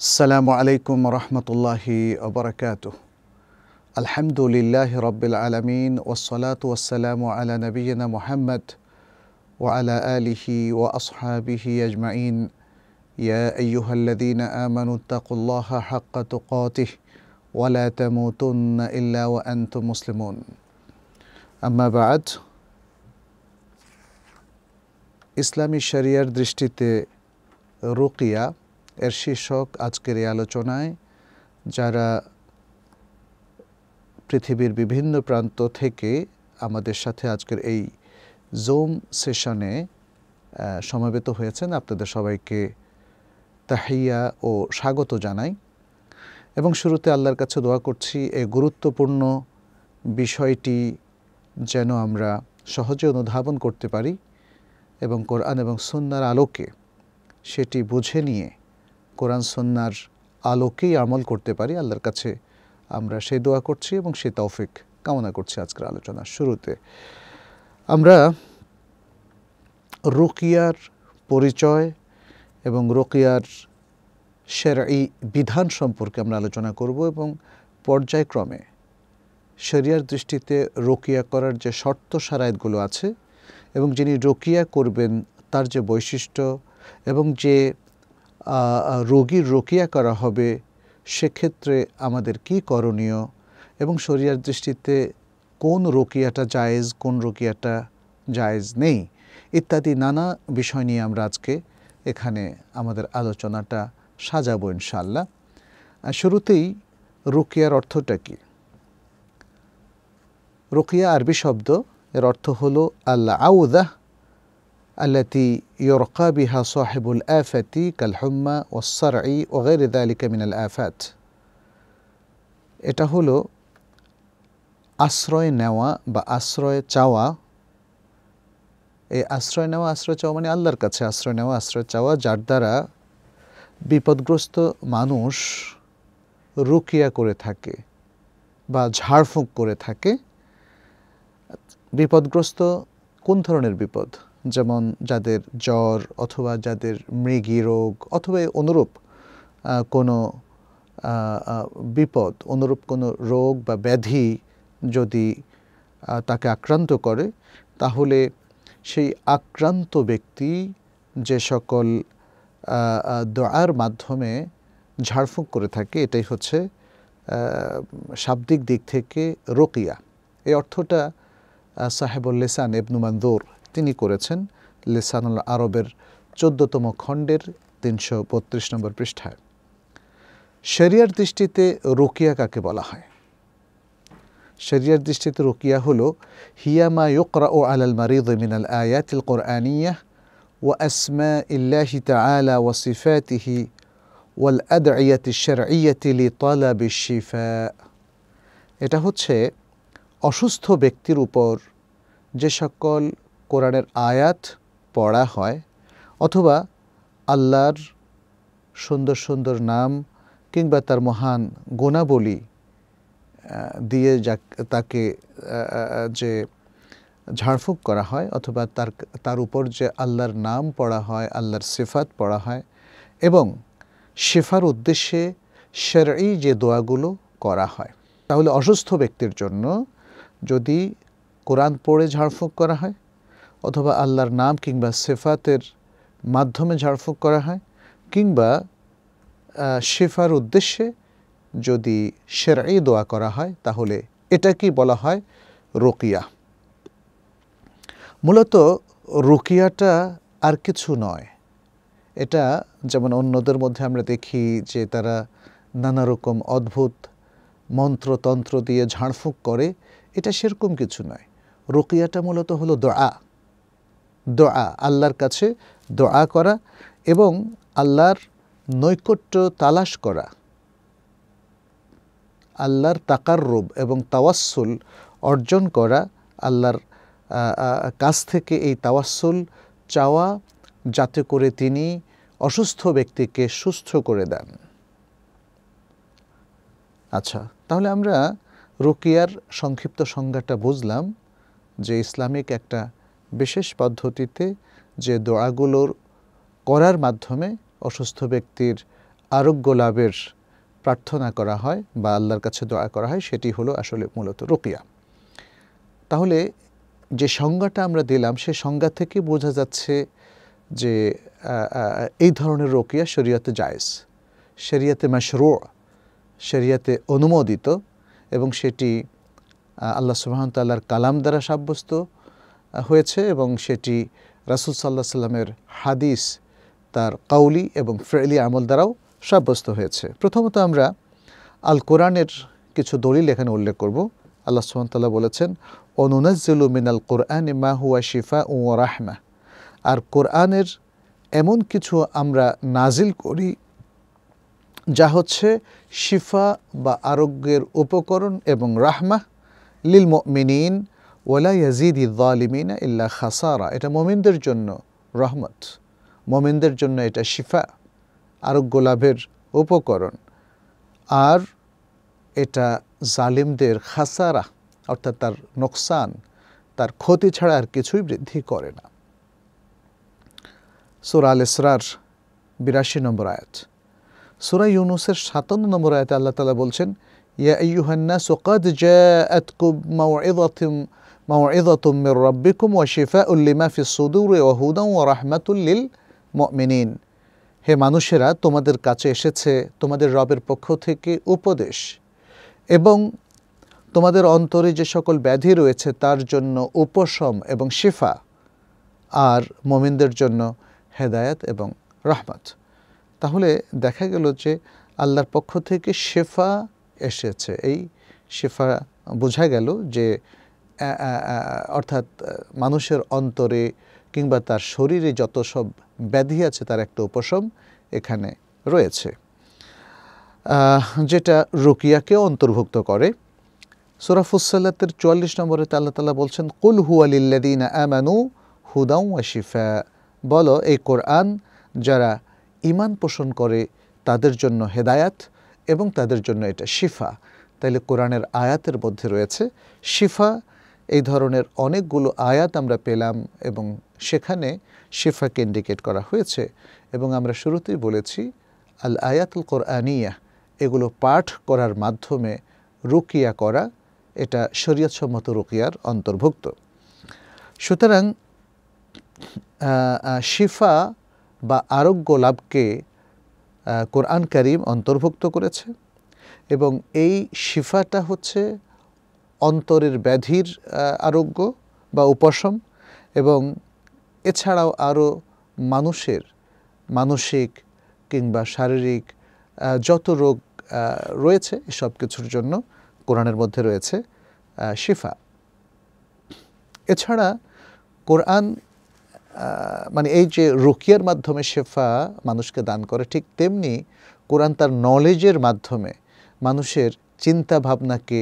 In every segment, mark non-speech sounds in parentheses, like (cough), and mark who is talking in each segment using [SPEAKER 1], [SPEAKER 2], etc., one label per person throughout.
[SPEAKER 1] السلام عليكم ورحمة الله وبركاته الحمد لله رب العالمين والصلاة والسلام على نبينا محمد وعلى آله وأصحابه أجمعين يا أيها الذين آمنوا اتقوا الله حق تقاته ولا تموتن إلا وأنتم مسلمون أما بعد إسلام শরিয়ার দৃষ্টিতে رقية এর শীর্ষক আজকের এই আলোচনায় যারা পৃথিবীর বিভিন্ন প্রান্ত থেকে আমাদের সাথে আজকের এই জোম সেশনে সমবেত হয়েছেন আপনাদের সবাইকে তাহিয়া ও স্বাগত জানাই এবং শুরুতে আল্লাহর কাছে দোয়া করছি এই গুরুত্বপূর্ণ বিষয়টি যেন আমরা সহজে অনুধাবন করতে পারি এবং কোরআন এবং সুন্নার আলোকে সেটি বুঝে নিয়ে কোরআন সন্ন্যার আলোকেই আমল করতে পারি আল্লাহর কাছে আমরা সে দোয়া করছি এবং সে তৌফিক কামনা করছি আজকের আলোচনার শুরুতে আমরা রোকিয়ার পরিচয় এবং রোকিয়ার এই বিধান সম্পর্কে আমরা আলোচনা করব এবং পর্যায়ক্রমে শরিয়ার দৃষ্টিতে রোকিয়া করার যে শর্ত সারায়তগুলো আছে এবং যিনি রোকিয়া করবেন তার যে বৈশিষ্ট্য এবং যে রোগীর রোকিয়া করা হবে সেক্ষেত্রে আমাদের কি করণীয় এবং শরিয়ার দৃষ্টিতে কোন রোকিয়াটা জায়েজ কোন রোকিয়াটা জায়েজ নেই ইত্যাদি নানা বিষয় নিয়ে আমরা আজকে এখানে আমাদের আলোচনাটা সাজাবো ইনশাল্লাহ শুরুতেই রোকিয়ার অর্থটা কি রোকিয়া আরবি শব্দ এর অর্থ হলো আল্লাহ আউদাহ التي يرقى بها صاحب الآفة كالحمى والصرع وغير ذلك من الآفات এটা হলো আশ্রয় নেওয়া বা আশ্রয় চাওয়া এই আশ্রয় নেওয়া আশ্রয় চাওয়া মানে আল্লাহর কাছে আশ্রয় নেওয়া আশ্রয় চাওয়া যার দ্বারা বিপদগ্রস্ত মানুষ রুকিয়া করে থাকে বা ঝাড়ফুঁক করে থাকে বিপদগ্রস্ত কোন ধরনের বিপদ যেমন যাদের জ্বর অথবা যাদের মৃগী রোগ অথবা অনুরূপ কোনো বিপদ অনুরূপ কোনো রোগ বা ব্যাধি যদি তাকে আক্রান্ত করে তাহলে সেই আক্রান্ত ব্যক্তি যে সকল দোয়ার মাধ্যমে ঝাড়ফুঁক করে থাকে এটাই হচ্ছে শাব্দিক দিক থেকে রোকিয়া এই অর্থটা সাহেবুল্লেসান এবনুমান দৌড় তিনি করেছেন লেসানুল আরবের চোদ্দতম খণ্ডের তিনশো বত্রিশ নম্বর পৃষ্ঠায় শরিয়ার দৃষ্টিতে রুকিয়া কাকে বলা হয় শরিয়ার দৃষ্টিতে রুকিয়া হল হিয়ামা ইকরা ও আলাল মারিদ মিনাল আয়াতিল কোরআনিয়া ও আসমা ইল্লাহি তালা ও সিফাতিহি ওয়াল والأدعية الشرعية لطلب বিশিফা এটা হচ্ছে অসুস্থ ব্যক্তির উপর যে সকল কোরআনের আয়াত পড়া হয় অথবা আল্লাহর সুন্দর সুন্দর নাম কিংবা তার মহান গুণাবলী দিয়ে যা তাকে যে ঝাড়ফুঁক করা হয় অথবা তার তার উপর যে আল্লাহর নাম পড়া হয় আল্লাহর সিফাত পড়া হয় এবং শেফার উদ্দেশ্যে শেরই যে দোয়াগুলো করা হয় তাহলে অসুস্থ ব্যক্তির জন্য যদি কোরআন পড়ে ঝাড়ফুঁক করা হয় অথবা আল্লাহর নাম কিংবা সেফাতের মাধ্যমে ঝাড়ফুঁক করা হয় কিংবা শেফার উদ্দেশ্যে যদি সেরাই দোয়া করা হয় তাহলে কি বলা হয় রোকিয়া মূলত রোকিয়াটা আর কিছু নয় এটা যেমন অন্যদের মধ্যে আমরা দেখি যে তারা নানা রকম অদ্ভুত মন্ত্রতন্ত্র দিয়ে ঝাড়ফুঁক করে এটা সেরকম কিছু নয় রোকিয়াটা মূলত হলো দোয়া দোয়া আল্লাহর কাছে দোয়া করা এবং আল্লাহর নৈকট্য তালাশ করা আল্লাহর তাকার রূপ এবং তাওয়াসুল অর্জন করা আল্লাহর কাছ থেকে এই তাওয়াসুল চাওয়া যাতে করে তিনি অসুস্থ ব্যক্তিকে সুস্থ করে দেন আচ্ছা তাহলে আমরা রুকিয়ার সংক্ষিপ্ত সংজ্ঞাটা বুঝলাম যে ইসলামিক একটা বিশেষ পদ্ধতিতে যে দোয়াগুলোর করার মাধ্যমে অসুস্থ ব্যক্তির আরোগ্য লাভের প্রার্থনা করা হয় বা আল্লাহর কাছে দোয়া করা হয় সেটি হলো আসলে মূলত রুকিয়া তাহলে যে সংজ্ঞাটা আমরা দিলাম সে সংজ্ঞা থেকে বোঝা যাচ্ছে যে এই ধরনের রোকিয়া শরিয়াতে জায়েজ শরিয়াতে মাসরু শরিয়াতে অনুমোদিত এবং সেটি আল্লাহ সুবাহতাল্লাহর কালাম দ্বারা সাব্যস্ত হয়েছে এবং সেটি রাসুল সাল্লাহ সাল্লামের হাদিস তার কাউলি এবং ফ্রেলি আমল দ্বারাও সাব্যস্ত হয়েছে প্রথমত আমরা আল কোরআনের কিছু দলিল এখানে উল্লেখ করব আল্লাহ সুহামতাল্লাহ বলেছেন অনুনাজ্জুল মিনাল কোরআন মাহুয়া শিফা উ রাহমা আর কোরআনের এমন কিছু আমরা নাজিল করি যা হচ্ছে শিফা বা আরোগ্যের উপকরণ এবং রাহমা লিল মিনীন ওলা ইয়াজিদি জালিমিনা ইল্লা খাসারা এটা মোমিনদের জন্য রহমত মোমিনদের জন্য এটা শিফা আরোগ্য লাভের উপকরণ আর এটা জালিমদের খাসারা অর্থাৎ তার নোকসান তার ক্ষতি ছাড়া আর কিছুই বৃদ্ধি করে না সুরা আল ইসরার বিরাশি নম্বর আয়াত সুরা ইউনুসের সাতান্ন নম্বর আয়াতে আল্লাহ তালা বলছেন ইয়া ইউহান্না সোকাদ জাআতকুম মাউইযাতিম মাউঈযাতুম মির রাব্বিকুম ওয়া শিফাউল লিমা ফিস সুদুরি ওয়া হুদান হে মানুষেরা তোমাদের কাছে এসেছে তোমাদের রবের পক্ষ থেকে উপদেশ এবং তোমাদের অন্তরে যে সকল ব্যাধি রয়েছে তার জন্য উপশম এবং শিফা আর মমিনদের জন্য হেদায়াত এবং রহমত তাহলে দেখা গেল যে আল্লাহর পক্ষ থেকে শেফা এসেছে এই শেফা বোঝা গেল যে অর্থাৎ মানুষের অন্তরে কিংবা তার শরীরে যত সব ব্যাধি আছে তার একটা উপশম এখানে রয়েছে যেটা রুকিয়াকেও অন্তর্ভুক্ত করে সুরাফুসাল্লাতের চুয়াল্লিশ নম্বরে আল্লাহ তালা বলছেন কুল হুয়ালিল্লাদিন আমানু হুদাউ ওয়াশিফা বলো এই কোরআন যারা ইমান পোষণ করে তাদের জন্য হেদায়াত এবং তাদের জন্য এটা শিফা তাইলে কোরআনের আয়াতের মধ্যে রয়েছে শিফা এই ধরনের অনেকগুলো আয়াত আমরা পেলাম এবং সেখানে শেফাকে ইন্ডিকেট করা হয়েছে এবং আমরা শুরুতেই বলেছি আল আয়াতুল কোরআনিয়া এগুলো পাঠ করার মাধ্যমে রুকিয়া করা এটা শরীয়তসম্মত রুকিয়ার অন্তর্ভুক্ত সুতরাং শিফা বা আরোগ্য লাভকে কোরআন করিম অন্তর্ভুক্ত করেছে এবং এই শিফাটা হচ্ছে অন্তরের ব্যাধির আরোগ্য বা উপশম এবং এছাড়াও আরও মানুষের মানসিক কিংবা শারীরিক যত রোগ রয়েছে এসব কিছুর জন্য কোরআনের মধ্যে রয়েছে শিফা এছাড়া কোরআন মানে এই যে রুকিয়ার মাধ্যমে শেফা মানুষকে দান করে ঠিক তেমনি কোরআন তার নলেজের মাধ্যমে মানুষের চিন্তা ভাবনাকে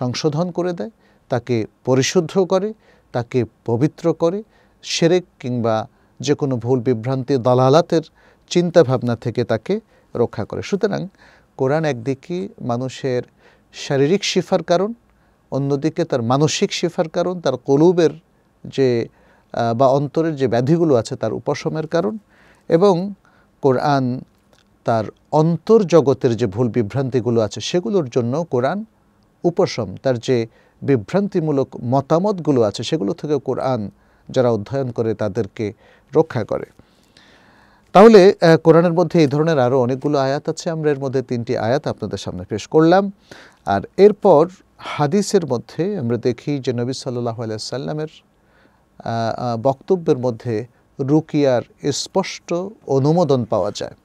[SPEAKER 1] সংশোধন করে দেয় তাকে পরিশুদ্ধ করে তাকে পবিত্র করে সেরেক কিংবা যে কোনো ভুল বিভ্রান্তি দালালাতের চিন্তাভাবনা থেকে তাকে রক্ষা করে সুতরাং কোরআন একদিকে মানুষের শারীরিক শিফার কারণ অন্যদিকে তার মানসিক শিফার কারণ তার কলুবের যে বা অন্তরের যে ব্যাধিগুলো আছে তার উপশমের কারণ এবং কোরআন তার জগতের যে ভুল বিভ্রান্তিগুলো আছে সেগুলোর জন্য কোরআন উপশম তার যে বিভ্রান্তিমূলক মতামতগুলো আছে সেগুলো থেকে কোরআন যারা অধ্যয়ন করে তাদেরকে রক্ষা করে তাহলে কোরআনের মধ্যে এই ধরনের আরও অনেকগুলো আয়াত আছে আমরা এর মধ্যে তিনটি আয়াত আপনাদের সামনে পেশ করলাম আর এরপর হাদিসের মধ্যে আমরা দেখি যে নবী সাল্লাহ সাল্লামের বক্তব্যের মধ্যে রুকিয়ার স্পষ্ট অনুমোদন পাওয়া যায়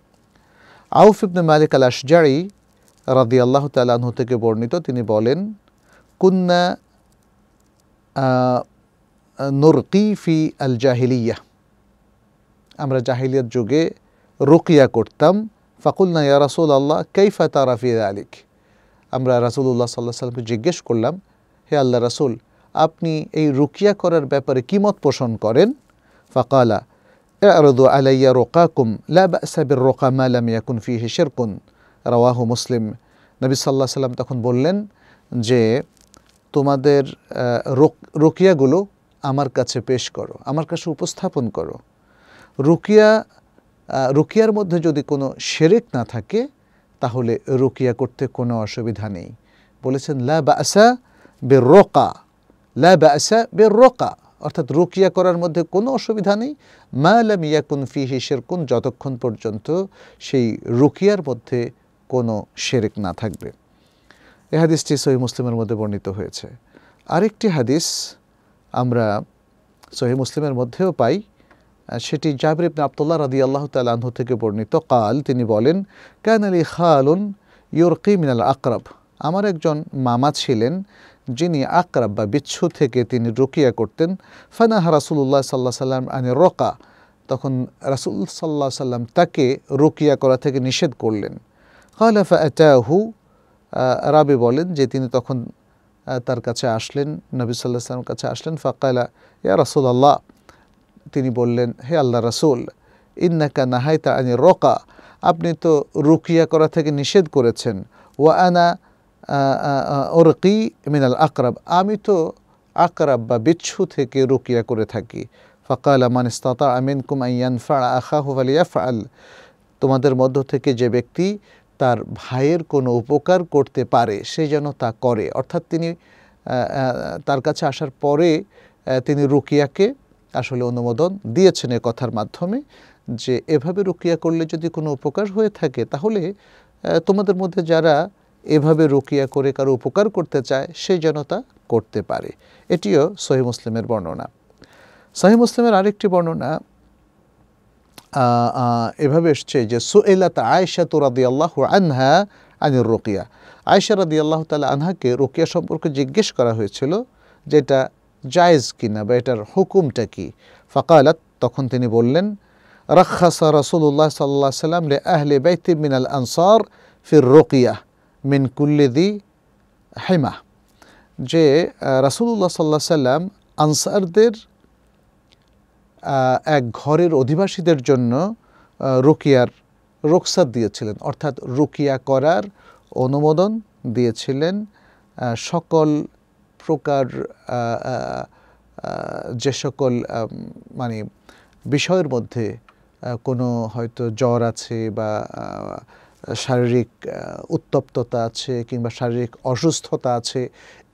[SPEAKER 1] আউফ ইবনে মালিক আল আশজারি রাদি আল্লাহ তালাহ থেকে বর্ণিত তিনি বলেন কুন্না নুরকি ফি আল জাহিলিয়া আমরা জাহিলিয়ার যুগে রুকিয়া করতাম ফাকুলনা ইয়া রাসুল আল্লাহ কৈফা তারাফি আলিক আমরা রাসুল্লাহ সাল্লাহ সাল্লামকে জিজ্ঞেস করলাম হে আল্লাহ রাসুল আপনি এই রুকিয়া করার ব্যাপারে কি মত পোষণ করেন ফাকালা আরদু আলাইয়া রোকাকুম লাবা সাবির রোকা মালাম কুন ফি হেশের কুন রাওয়াহু মুসলিম নবী সাল্লাহ সাল্লাম তখন বললেন যে তোমাদের রুকিয়াগুলো আমার কাছে পেশ করো আমার কাছে উপস্থাপন করো রুকিয়া রুকিয়ার মধ্যে যদি কোনো শেরেক না থাকে তাহলে রুকিয়া করতে কোনো অসুবিধা নেই বলেছেন লা বা আসা বে রোকা লা বা আসা বে রোকা অর্থাৎ রুকিয়া করার মধ্যে কোনো অসুবিধা নেই মা লাম ইয়াকুন ফি হিসের কোন যতক্ষণ পর্যন্ত সেই রুকিয়ার মধ্যে কোনো শেরেক না থাকবে এ হাদিসটি সহি মুসলিমের মধ্যে বর্ণিত হয়েছে আরেকটি হাদিস আমরা সহি মুসলিমের মধ্যেও পাই সেটি জাবির ইবনে আবদুল্লাহ রাদি আল্লাহ তালাহ থেকে বর্ণিত কাল তিনি বলেন ক্যান আলী খালুন ইয়র্কি মিনাল আকরাব আমার একজন মামা ছিলেন যিনি আকরাব বা বিচ্ছু থেকে তিনি রুকিয়া করতেন ফানাহা রাসুল্লাহ সাল্লাহ সাল্লাম আনে রকা তখন রাসুল সাল্লাহ সাল্লাম তাকে রুকিয়া করা থেকে নিষেধ করলেন কলাফা আতাহু রাবি বলেন যে তিনি তখন তার কাছে আসলেন নবী সাল্লাহ কাছে আসলেন ফাকালা ইয়া রাসুল আল্লাহ তিনি বললেন হে আল্লাহ রাসুল ইন্নাকা নাহাইতা আনি রোকা আপনি তো রুকিয়া করা থেকে নিষেধ করেছেন ওয়া আনা ওরকি মিনাল আকরাব আমি তো আকরাব বা বিচ্ছু থেকে রুকিয়া করে থাকি ফকাল মান ইস্তাতা আমিন কুমাইয়ান ফা আখা হুফালিয়া ফাল তোমাদের মধ্য থেকে যে ব্যক্তি তার ভাইয়ের কোনো উপকার করতে পারে সে যেন তা করে অর্থাৎ তিনি তার কাছে আসার পরে তিনি রুকিয়াকে আসলে অনুমোদন দিয়েছেন এ কথার মাধ্যমে যে এভাবে রুকিয়া করলে যদি কোনো উপকার হয়ে থাকে তাহলে তোমাদের মধ্যে যারা এভাবে রুকিয়া করে কারো উপকার করতে চায় সে যেন তা করতে পারে এটিও সহি মুসলিমের বর্ণনা সহি মুসলিমের আরেকটি বর্ণনা এভাবে এসছে যে সুয়েলাত আয়েশা তোরাদি আল্লাহ আনহা আনির রোকিয়া আয়সা রাদি আল্লাহ তালা আনহাকে রোকিয়া সম্পর্কে জিজ্ঞেস করা হয়েছিল যেটা জায়েজ কিনা বা এটার হুকুমটা কি ফাকালাত তখন তিনি বললেন রাখাসা রসুল্লাহ সাল্লাহ সাল্লাম লে আহলে বাইতি আল আনসার ফির রোকিয়া মিন দি হেমা যে রাসুল্লাহ সাল্লাহ সাল্লাম আনসারদের এক ঘরের অধিবাসীদের জন্য রুকিয়ার রোকসাদ দিয়েছিলেন অর্থাৎ রুকিয়া করার অনুমোদন দিয়েছিলেন সকল প্রকার যে সকল মানে বিষয়ের মধ্যে কোনো হয়তো জ্বর আছে বা শারীরিক উত্তপ্ততা আছে কিংবা শারীরিক অসুস্থতা আছে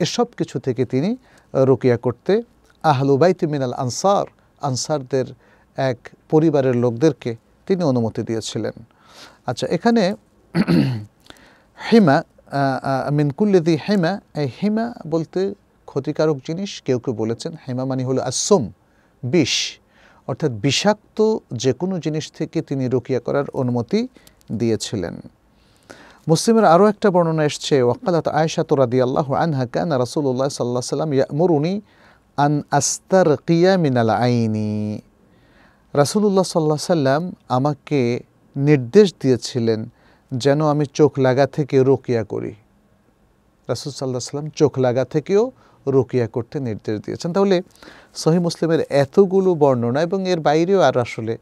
[SPEAKER 1] এসব কিছু থেকে তিনি রুকিয়া করতে আহলুবাইতে মিনাল আনসার আনসারদের এক পরিবারের লোকদেরকে তিনি অনুমতি দিয়েছিলেন আচ্ছা এখানে হেমা মিনকুল্লিদি হেমা এই হেমা বলতে ক্ষতিকারক জিনিস কেউ কেউ বলেছেন হেমা মানে হলো আসম বিষ অর্থাৎ বিষাক্ত যে কোনো জিনিস থেকে তিনি রোকিয়া করার অনুমতি দিয়েছিলেন মুসলিমের আরও একটা বর্ণনা এসছে ওয়াকালাত আয়সা তোরাদি আল্লাহ আনহা কেন রাসুল্লাহ সাল্লাহ সাল্লাম মরুনি আন আস্তার কিয়া মিনাল আইনি রাসুলুল্লাহ সাল্লাহ সাল্লাম আমাকে নির্দেশ দিয়েছিলেন যেন আমি চোখ লাগা থেকে রোকিয়া করি রাসুল সাল্লাহ সাল্লাম চোখ লাগা থেকেও রোকিয়া করতে নির্দেশ দিয়েছেন তাহলে সহি মুসলিমের এতগুলো বর্ণনা এবং এর বাইরেও আর আসলে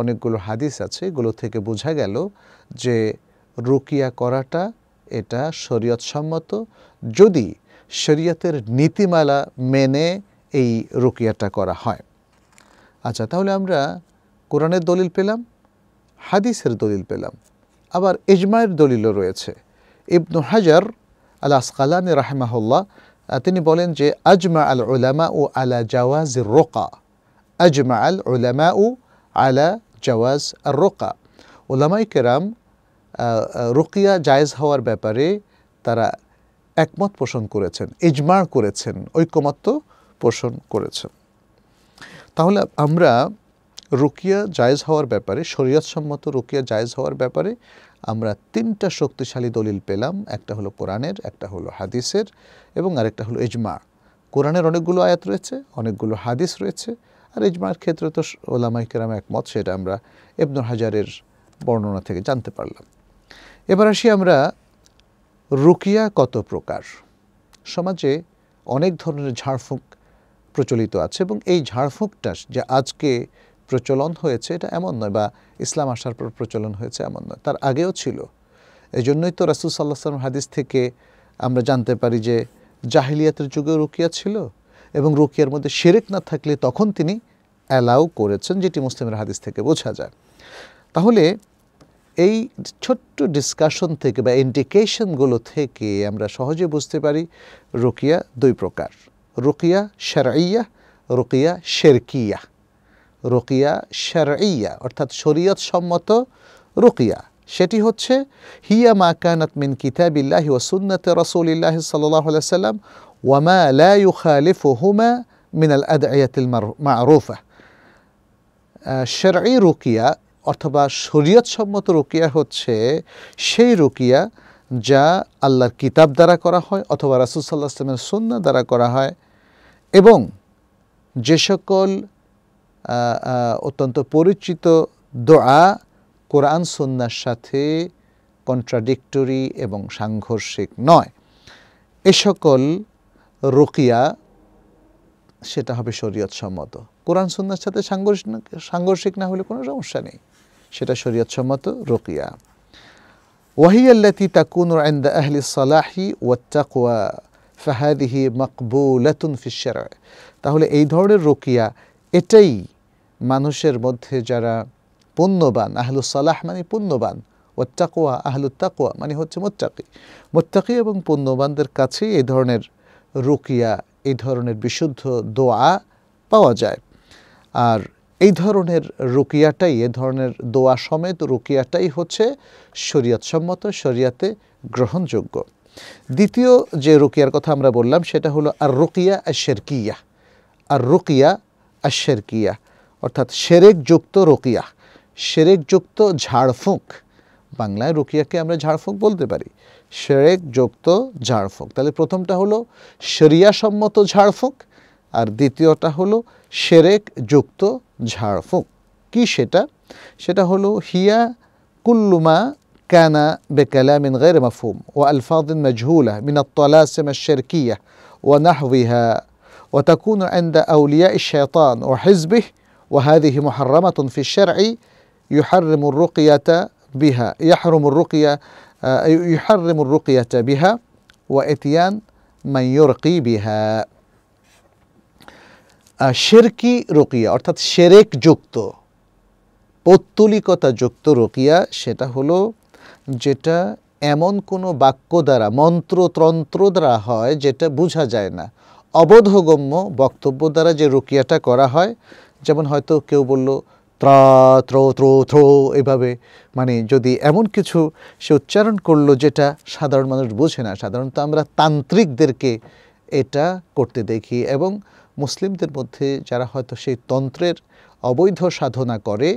[SPEAKER 1] অনেকগুলো হাদিস আছে এগুলো থেকে বোঝা গেল যে রুকিয়া করাটা এটা শরীয়তসম্মত যদি শরীয়তের নীতিমালা মেনে এই রুকিয়াটা করা হয় আচ্ছা তাহলে আমরা কোরআনের দলিল পেলাম হাদিসের দলিল পেলাম আবার এজমায়ের দলিলও রয়েছে ইবনু হাজার আল আসকালান রাহেমাহুল্লাহ তিনি বলেন যে আজমা আল উলামা ও আলা জাওয়াজ রোকা আজমা আল উলামা ও আলা জাওয়াজ রোকা ওলামাই কেরাম রুকিয়া জায়েজ হওয়ার ব্যাপারে তারা একমত পোষণ করেছেন ইজমার করেছেন ঐকমত্য পোষণ করেছেন তাহলে আমরা রুকিয়া জায়েজ হওয়ার ব্যাপারে শরীয়তসম্মত রুকিয়া জায়েজ হওয়ার ব্যাপারে আমরা তিনটা শক্তিশালী দলিল পেলাম একটা হলো কোরআনের একটা হলো হাদিসের এবং আরেকটা হলো ইজমা কোরআনের অনেকগুলো আয়াত রয়েছে অনেকগুলো হাদিস রয়েছে আর ইজমার ক্ষেত্রে তো ওলামাই কেরাম একমত সেটা আমরা ইবনুল হাজারের বর্ণনা থেকে জানতে পারলাম এবার আসি আমরা রুকিয়া কত প্রকার সমাজে অনেক ধরনের ঝাড়ফুঁক প্রচলিত আছে এবং এই ঝাড়ফুঁকটা যে আজকে প্রচলন হয়েছে এটা এমন নয় বা ইসলাম আসার পর প্রচলন হয়েছে এমন নয় তার আগেও ছিল এই জন্যই তো রাসুল সাল্লাহ সাল্লাম হাদিস থেকে আমরা জানতে পারি যে জাহিলিয়াতের যুগেও রুকিয়া ছিল এবং রুকিয়ার মধ্যে শেরেক না থাকলে তখন তিনি অ্যালাউ করেছেন যেটি মুসলিমের হাদিস থেকে বোঝা যায় তাহলে এই ছোট্ট ডিসকাশন থেকে বা ইন্ডিকেশনগুলো থেকে আমরা সহজে বুঝতে পারি রুকিয়া দুই প্রকার رقية شرعية رقية شركية رقية شرعية ارتد شرية شمط رقية شتي هتشه هي ما كانت من كتاب الله وسنة رسول الله صلى الله عليه وسلم وما لا يخالفهما من الأدعية المعروفة آه، شرعي رقية অথবা শরীয়ত সম্মত রুকিয়া হচ্ছে সেই রুকিয়া যা আল্লাহর কিতাব দ্বারা করা হয় অথবা রাসুল সাল্লাহ ইসলামের সন্না দ্বারা করা হয় এবং যে সকল অত্যন্ত পরিচিত দোয়া কোরআন সন্ন্যার সাথে কন্ট্রাডিক্টরি এবং সাংঘর্ষিক নয় এ সকল রুকিয়া সেটা হবে শরীয়ত সম্মত কোরআন সন্ন্যার সাথে সাংঘর্ষিক সাংঘর্ষিক না হলে কোনো সমস্যা নেই সেটা শরীয়ত সম্মত وهي التي تكون عند أهل الصلاح والتقوى فهذه مقبولة في الشرع তাহলে এই ধরনের রুকিয়া এটাই মানুষের মধ্যে যারা পুণ্যবান আহলু সালাহ মানে পুণ্যবান ওত্তাকোয়া আহলুত তাকোয়া মানে হচ্ছে মোত্তাকি মোত্তাকি এবং পুণ্যবানদের কাছে এই ধরনের রুকিয়া এই ধরনের বিশুদ্ধ দোয়া পাওয়া যায় আর এই ধরনের রুকিয়াটাই এ ধরনের দোয়া সমেত রুকিয়াটাই হচ্ছে সম্মত শরিয়াতে গ্রহণযোগ্য দ্বিতীয় যে রুকিয়ার কথা আমরা বললাম সেটা হলো আর রুকিয়া আর শেরকিয়া আর রুকিয়া আর শেরকিয়া অর্থাৎ সেরেকযুক্ত রুকিয়া সেরেকযুক্ত ঝাড়ফুঁক বাংলায় রুকিয়াকে আমরা ঝাড়ফুঁক বলতে পারি সেরেকযুক্ত ঝাড়ফুঁক তাহলে প্রথমটা হলো শরিয়াসম্মত ঝাড়ফুঁক আর দ্বিতীয়টা হলো শেরেক যুক্ত ঝাড়ফুঁক কি সেটা সেটা হলো হিয়া কুল্লুমা كان بكلام غير مفهوم والفاظ مجهوله من الطلاسم الشركيه ونحوها وتكون عند اولياء الشيطان وحزبه وهذه محرمه في الشرع يحرم الرقيه بها يحرم الرقيه يحرم الرقيه بها واتيان من يرقي بها শেরকি রোকিয়া অর্থাৎ সেরেক যুক্ত পৌত্তলিকতা যুক্ত রোকিয়া সেটা হলো যেটা এমন কোনো বাক্য দ্বারা মন্ত্রতন্ত্র দ্বারা হয় যেটা বোঝা যায় না অবোধগম্য বক্তব্য দ্বারা যে রুকিয়াটা করা হয় যেমন হয়তো কেউ বলল ত্র ত্র থ্র এভাবে মানে যদি এমন কিছু সে উচ্চারণ করলো যেটা সাধারণ মানুষ বোঝে না সাধারণত আমরা তান্ত্রিকদেরকে এটা করতে দেখি এবং মুসলিমদের মধ্যে যারা হয়তো সেই তন্ত্রের অবৈধ সাধনা করে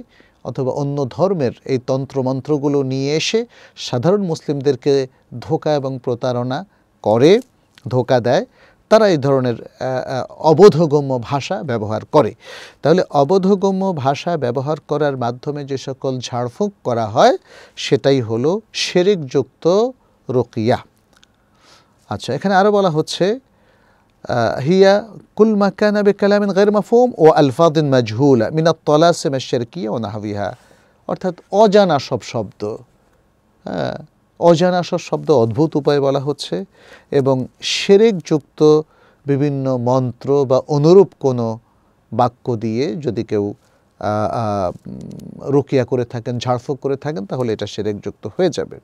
[SPEAKER 1] অথবা অন্য ধর্মের এই তন্ত্রমন্ত্রগুলো নিয়ে এসে সাধারণ মুসলিমদেরকে ধোকা এবং প্রতারণা করে ধোকা দেয় তারা এই ধরনের অবোধগম্য ভাষা ব্যবহার করে তাহলে অবোধগম্য ভাষা ব্যবহার করার মাধ্যমে যে সকল ঝাড়ফুঁক করা হয় সেটাই হলো সেরেকযুক্ত রোকিয়া আচ্ছা এখানে আরও বলা হচ্ছে هي كل ما كان بكلام غير مفهوم والفاظ مجهوله من الطلاسم الشركيه ونحوها অর্থাৎ অজানা সব শব্দ হ্যাঁ অজানা সব শব্দ অদ্ভুত উপায় বলা হচ্ছে এবং যুক্ত বিভিন্ন মন্ত্র বা অনুরূপ কোনো বাক্য দিয়ে যদি কেউ রুকিয়া করে থাকেন ঝাড়ফুঁক করে থাকেন তাহলে এটা যুক্ত হয়ে যাবে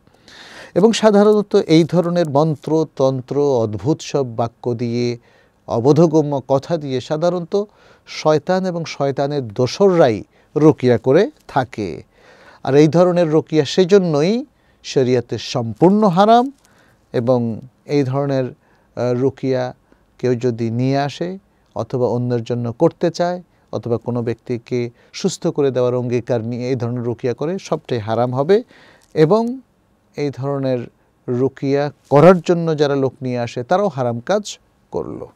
[SPEAKER 1] এবং সাধারণত এই ধরনের মন্ত্র তন্ত্র অদ্ভুত সব বাক্য দিয়ে অবোধগম্য কথা দিয়ে সাধারণত শয়তান এবং শয়তানের দোসররাই রোকিয়া করে থাকে আর এই ধরনের রোকিয়া সেজন্যই শরিয়াতে সম্পূর্ণ হারাম এবং এই ধরনের রুকিয়া কেউ যদি নিয়ে আসে অথবা অন্যের জন্য করতে চায় অথবা কোনো ব্যক্তিকে সুস্থ করে দেওয়ার অঙ্গীকার নিয়ে এই ধরনের রুকিয়া করে সবটাই হারাম হবে এবং এই ধরনের রুকিয়া করার জন্য যারা লোক নিয়ে আসে তারাও হারাম কাজ করলো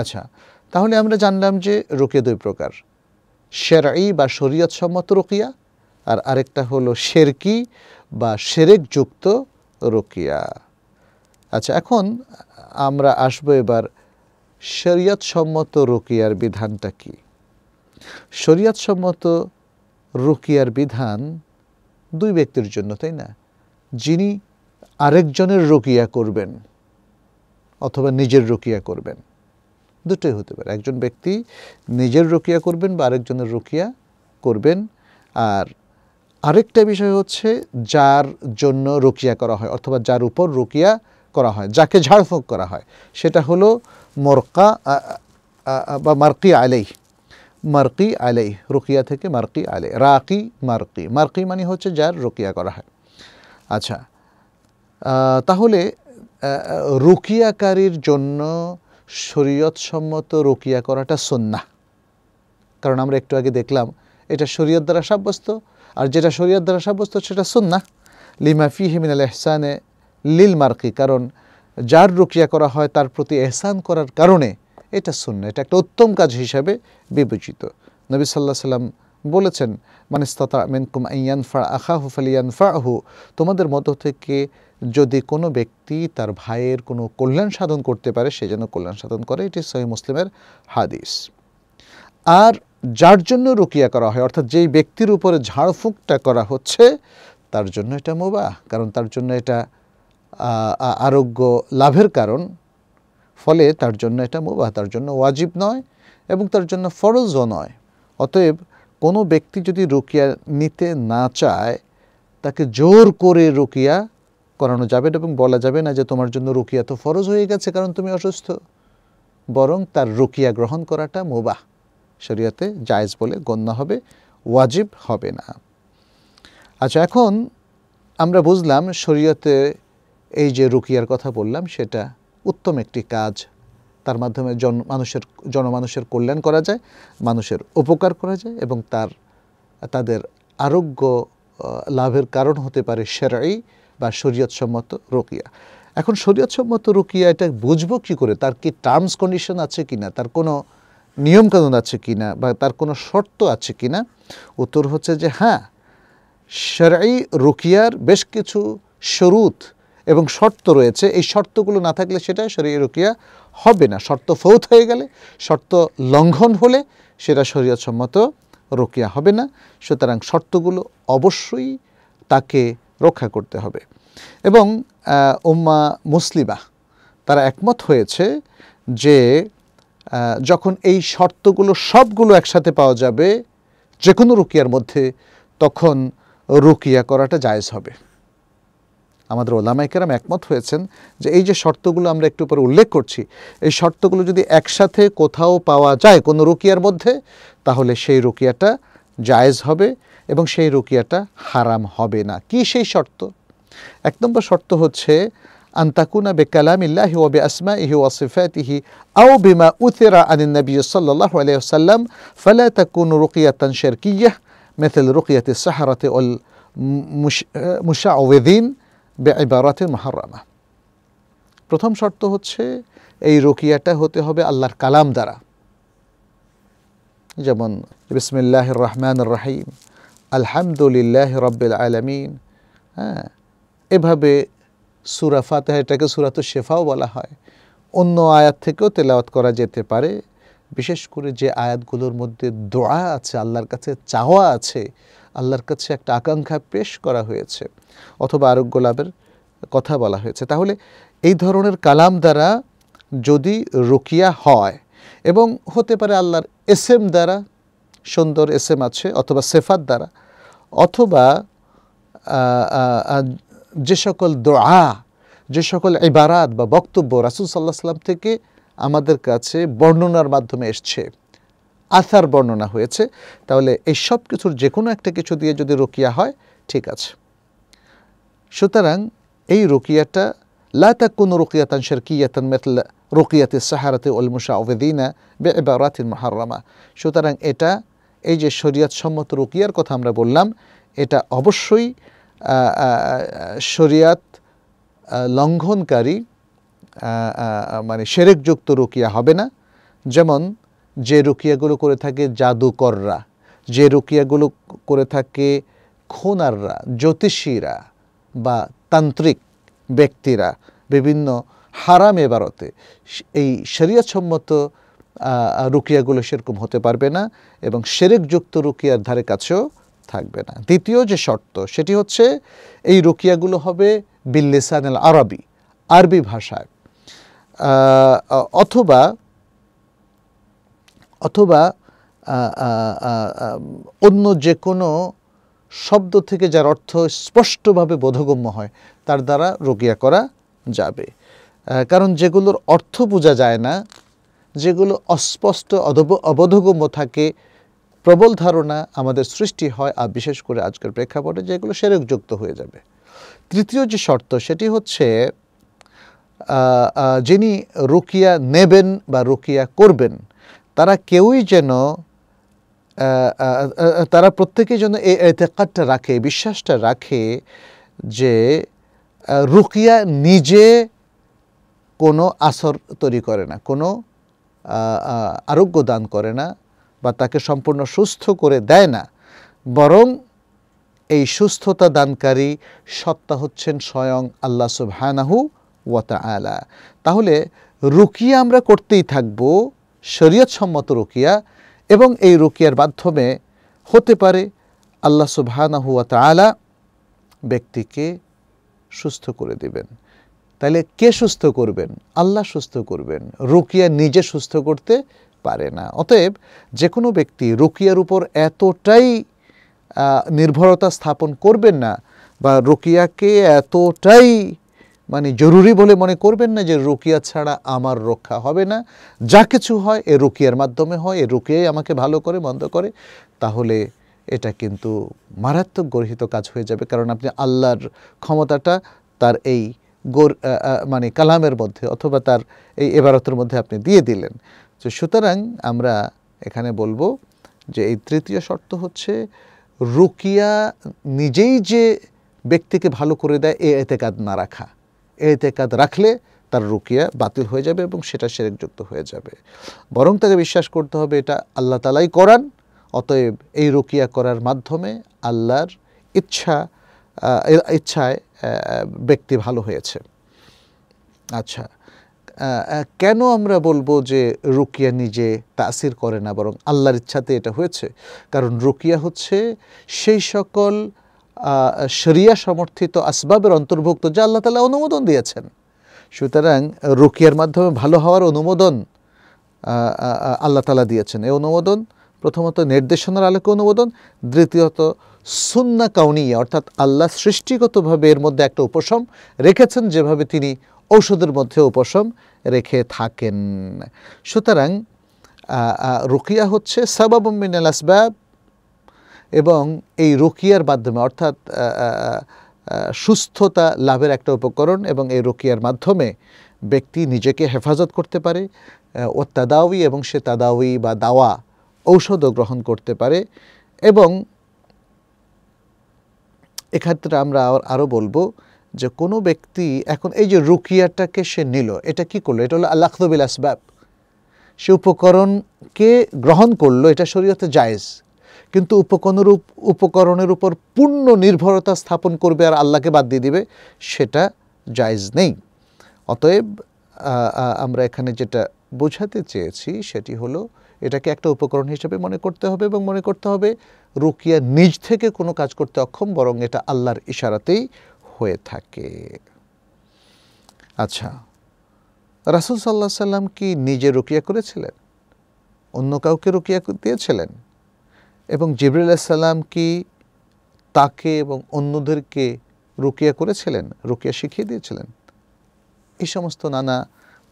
[SPEAKER 1] আচ্ছা তাহলে আমরা জানলাম যে রুকিয়া দুই প্রকার শেরাই বা সম্মত রুকিয়া আর আরেকটা হলো শেরকি বা সেরেক যুক্ত রুকিয়া আচ্ছা এখন আমরা আসবো এবার সম্মত রুকিয়ার বিধানটা কি সম্মত রুকিয়ার বিধান দুই ব্যক্তির জন্য তাই না যিনি আরেকজনের রকিয়া করবেন অথবা নিজের রকিয়া করবেন দুটোই হতে পারে একজন ব্যক্তি নিজের রকিয়া করবেন বা আরেকজনের রকিয়া করবেন আর আরেকটা বিষয় হচ্ছে যার জন্য রকিয়া করা হয় অথবা যার উপর রকিয়া করা হয় যাকে ঝাড়ফুঁক করা হয় সেটা হলো মরকা বা মার্কি আলেই মার্কি আলাই রুকিয়া থেকে মার্কি আলে রাকি মার্কি মার্কি মানে হচ্ছে যার রুকিয়া করা হয় আচ্ছা তাহলে রুকিয়াকারীর জন্য সম্মত রুকিয়া করাটা সন্না কারণ আমরা একটু আগে দেখলাম এটা শরীয়ত দ্বারা সাব্যস্ত আর যেটা শরীয়ত দ্বারা সাব্যস্ত সেটা সন্না লিমাফি আল এহসানে লিল মার্কি কারণ যার রুকিয়া করা হয় তার প্রতি এহসান করার কারণে এটা শূন্য এটা একটা উত্তম কাজ হিসাবে বিবেচিত নবী সাল্লাহ সাল্লাম বলেছেন মানে স্তাতা মেনকুম ইয়ান ফা আখা হুফালিয়ান আহু তোমাদের মতো থেকে যদি কোনো ব্যক্তি তার ভাইয়ের কোনো কল্যাণ সাধন করতে পারে সে যেন কল্যাণ সাধন করে এটি সহি মুসলিমের হাদিস আর যার জন্য রুকিয়া করা হয় অর্থাৎ যেই ব্যক্তির উপরে ঝাড়ফুঁকটা করা হচ্ছে তার জন্য এটা মোবা কারণ তার জন্য এটা আরোগ্য লাভের কারণ ফলে তার জন্য এটা মুবাহ তার জন্য ওয়াজিব নয় এবং তার জন্য ফরজও নয় অতএব কোনো ব্যক্তি যদি রোকিয়া নিতে না চায় তাকে জোর করে রোকিয়া করানো যাবে না এবং বলা যাবে না যে তোমার জন্য রোকিয়া তো ফরজ হয়ে গেছে কারণ তুমি অসুস্থ বরং তার রোকিয়া গ্রহণ করাটা মুবাহ শরীয়তে জায়েজ বলে গণ্য হবে ওয়াজিব হবে না আচ্ছা এখন আমরা বুঝলাম শরীয়তে এই যে রুকিয়ার কথা বললাম সেটা উত্তম একটি কাজ তার মাধ্যমে জন মানুষের জনমানুষের কল্যাণ করা যায় মানুষের উপকার করা যায় এবং তার তাদের আরোগ্য লাভের কারণ হতে পারে সেরাই বা শরীয়তসম্মত রোকিয়া এখন শরীয়তসম্মত রোকিয়া এটা বুঝবো কি করে তার কি টার্মস কন্ডিশন আছে কি না তার কোনো নিয়মকানুন আছে কি না বা তার কোনো শর্ত আছে কি না উত্তর হচ্ছে যে হ্যাঁ সেরাই রোকিয়ার বেশ কিছু শরুত এবং শর্ত রয়েছে এই শর্তগুলো না থাকলে সেটা শরীর রুকিয়া হবে না শর্ত ফৌত হয়ে গেলে শর্ত লঙ্ঘন হলে সেটা সম্মত রুকিয়া হবে না সুতরাং শর্তগুলো অবশ্যই তাকে রক্ষা করতে হবে এবং উম্মা মুসলিমা তারা একমত হয়েছে যে যখন এই শর্তগুলো সবগুলো একসাথে পাওয়া যাবে যে কোনো রুকিয়ার মধ্যে তখন রুকিয়া করাটা জায়জ হবে আমাদের ওলামাইকেরাম একমত হয়েছেন যে এই যে শর্তগুলো আমরা একটু পরে উল্লেখ করছি এই শর্তগুলো যদি একসাথে কোথাও পাওয়া যায় কোনো রুকিয়ার মধ্যে তাহলে সেই রুকিয়াটা জায়েজ হবে এবং সেই রুকিয়াটা হারাম হবে না কি সেই শর্ত এক নম্বর শর্ত হচ্ছে আন্তাকুনা বে কালামিল্লাহি ওয়া বে আসমা ইহি ওয়াসিফাত ইহি আও বিমা উতেরা আনিন নবী সাল্লাল্লাহু রুকিয়া তান শের কিয়াহ মেথেল রুকিয়াতে সাহারাতে অল মুশা ওয়েদিন বেআবারাত মহারামা প্রথম শর্ত হচ্ছে এই রকিয়াটা হতে হবে আল্লাহর কালাম দ্বারা যেমন বিসমিল্লাহ রহমান রাহিম আলহামদুলিল্লাহ রব্বিল আলমিন হ্যাঁ এভাবে সুরা ফাতেহা এটাকে সুরাত শেফাও বলা হয় অন্য আয়াত থেকেও তেলাওয়াত করা যেতে পারে বিশেষ করে যে আয়াতগুলোর মধ্যে দোয়া আছে আল্লাহর কাছে চাওয়া আছে আল্লাহর কাছে একটা আকাঙ্ক্ষা পেশ করা হয়েছে অথবা আরোগ্য লাভের কথা বলা হয়েছে তাহলে এই ধরনের কালাম দ্বারা যদি রুকিয়া হয় এবং হতে পারে আল্লাহর এম দ্বারা সুন্দর এসএম আছে অথবা সেফাত দ্বারা অথবা যে সকল দোয়া যে সকল ইবারাত বা বক্তব্য রাসুল সাল্লাহ সাল্লাম থেকে আমাদের কাছে বর্ণনার মাধ্যমে এসছে আসার বর্ণনা হয়েছে তাহলে এই সব কিছুর যে কোনো একটা কিছু দিয়ে যদি রোকিয়া হয় ঠিক আছে সুতরাং এই রোকিয়াটা লা তাকুন রুকিয়াতান শরকিয়াতান মেতল রোকিয়াতে সাহারাতে ওল মুশাওয়িদিনা বিইবারাতিন মুহাররামা সুতরাং এটা এই যে শরিয়ত সম্মত রোকিয়ার কথা আমরা বললাম এটা অবশ্যই শরিয়াত লঙ্ঘনকারী মানে সেরেকযুক্ত রোকিয়া হবে না যেমন যে রুকিয়াগুলো করে থাকে জাদুকররা যে রুকিয়াগুলো করে থাকে খুনাররা জ্যোতিষীরা বা তান্ত্রিক ব্যক্তিরা বিভিন্ন হারাম এবারতে এই শরিয়াসম্মত রুকিয়াগুলো সেরকম হতে পারবে না এবং সেরেকযুক্ত রুকিয়ার ধারে কাছেও থাকবে না দ্বিতীয় যে শর্ত সেটি হচ্ছে এই রুকিয়াগুলো হবে বিল্লেসানেল আরবি আরবি ভাষায় অথবা অথবা অন্য যে কোনো শব্দ থেকে যার অর্থ স্পষ্টভাবে বোধগম্য হয় তার দ্বারা রোগিয়া করা যাবে কারণ যেগুলোর অর্থ বোঝা যায় না যেগুলো অস্পষ্ট অবোধগম্য থাকে প্রবল ধারণা আমাদের সৃষ্টি হয় আর বিশেষ করে আজকের প্রেক্ষাপটে যেগুলো যুক্ত হয়ে যাবে তৃতীয় যে শর্ত সেটি হচ্ছে যিনি রুকিয়া নেবেন বা রুকিয়া করবেন তারা কেউই যেন তারা প্রত্যেকেই যেন এই এতেকারটা রাখে বিশ্বাসটা রাখে যে রুকিয়া নিজে কোনো আসর তৈরি করে না কোনো আরোগ্য দান করে না বা তাকে সম্পূর্ণ সুস্থ করে দেয় না বরং এই সুস্থতা দানকারী সত্তা হচ্ছেন স্বয়ং আল্লাহ সুবহানাহু ওয়াতা আলা তাহলে রুকিয়া আমরা করতেই থাকবো শরীয়তসম্মত রুকিয়া এবং এই রুকিয়ার মাধ্যমে হতে পারে আল্লাহ সুবাহানাহুয়া তালা ব্যক্তিকে সুস্থ করে দিবেন তাহলে কে সুস্থ করবেন আল্লাহ সুস্থ করবেন রুকিয়া নিজে সুস্থ করতে পারে না অতএব যে কোনো ব্যক্তি রুকিয়ার উপর এতটাই নির্ভরতা স্থাপন করবেন না বা রুকিয়াকে এতটাই মানে জরুরি বলে মনে করবেন না যে রুকিয়া ছাড়া আমার রক্ষা হবে না যা কিছু হয় এ রুকিয়ার মাধ্যমে হয় এ রুকিয়াই আমাকে ভালো করে বন্ধ করে তাহলে এটা কিন্তু মারাত্মক গর্হিত কাজ হয়ে যাবে কারণ আপনি আল্লাহর ক্ষমতাটা তার এই গোর মানে কালামের মধ্যে অথবা তার এই এবারতের মধ্যে আপনি দিয়ে দিলেন তো সুতরাং আমরা এখানে বলবো যে এই তৃতীয় শর্ত হচ্ছে রুকিয়া নিজেই যে ব্যক্তিকে ভালো করে দেয় এ এতেকাদ না রাখা এতেকাদ রাখলে তার রুকিয়া বাতিল হয়ে যাবে এবং সেটা সেরেকযুক্ত হয়ে যাবে বরং তাকে বিশ্বাস করতে হবে এটা আল্লাহ তালাই করান অতএব এই রুকিয়া করার মাধ্যমে আল্লাহর ইচ্ছা ইচ্ছায় ব্যক্তি ভালো হয়েছে আচ্ছা কেন আমরা বলবো যে রুকিয়া নিজে তাসির করে না বরং আল্লাহর ইচ্ছাতে এটা হয়েছে কারণ রুকিয়া হচ্ছে সেই সকল শরিয়া সমর্থিত আসবাবের অন্তর্ভুক্ত যা আল্লাহ তালা অনুমোদন দিয়েছেন সুতরাং রুকিয়ার মাধ্যমে ভালো হওয়ার অনুমোদন আল্লাহ তালা দিয়েছেন এই অনুমোদন প্রথমত নির্দেশনার আলোকে অনুমোদন দ্বিতীয়ত সুন্না কাউনিয়া অর্থাৎ আল্লাহ সৃষ্টিগতভাবে এর মধ্যে একটা উপশম রেখেছেন যেভাবে তিনি ঔষধের মধ্যে উপশম রেখে থাকেন সুতরাং রুকিয়া হচ্ছে সাবাব আসবাব এবং এই রোকিয়ার মাধ্যমে অর্থাৎ সুস্থতা লাভের একটা উপকরণ এবং এই রোকিয়ার মাধ্যমে ব্যক্তি নিজেকে হেফাজত করতে পারে ও তাদাউই এবং সে তাদাউই বা দাওয়া ঔষধও গ্রহণ করতে পারে এবং এক্ষেত্রে আমরা আরও বলবো যে কোনো ব্যক্তি এখন এই যে রুকিয়াটাকে সে নিল এটা কি করলো এটা হলো আল্লাহদুবিল আসবাব সে উপকরণকে গ্রহণ করলো এটা শরীয়তে জায়েজ কিন্তু উপকরণের উপকরণের উপর পূর্ণ নির্ভরতা স্থাপন করবে আর আল্লাহকে বাদ দিয়ে দিবে সেটা জায়জ নেই অতএব আমরা এখানে যেটা বোঝাতে চেয়েছি সেটি হলো এটাকে একটা উপকরণ হিসেবে মনে করতে হবে এবং মনে করতে হবে রুকিয়া নিজ থেকে কোনো কাজ করতে অক্ষম বরং এটা আল্লাহর ইশারাতেই হয়ে থাকে আচ্ছা রাসুল সাল্লাহ সাল্লাম কি নিজে রুকিয়া করেছিলেন অন্য কাউকে রুকিয়া দিয়েছিলেন এবং জিবরুল সালাম কি তাকে এবং অন্যদেরকে রুকিয়া করেছিলেন রুকিয়া শিখিয়ে দিয়েছিলেন এই সমস্ত নানা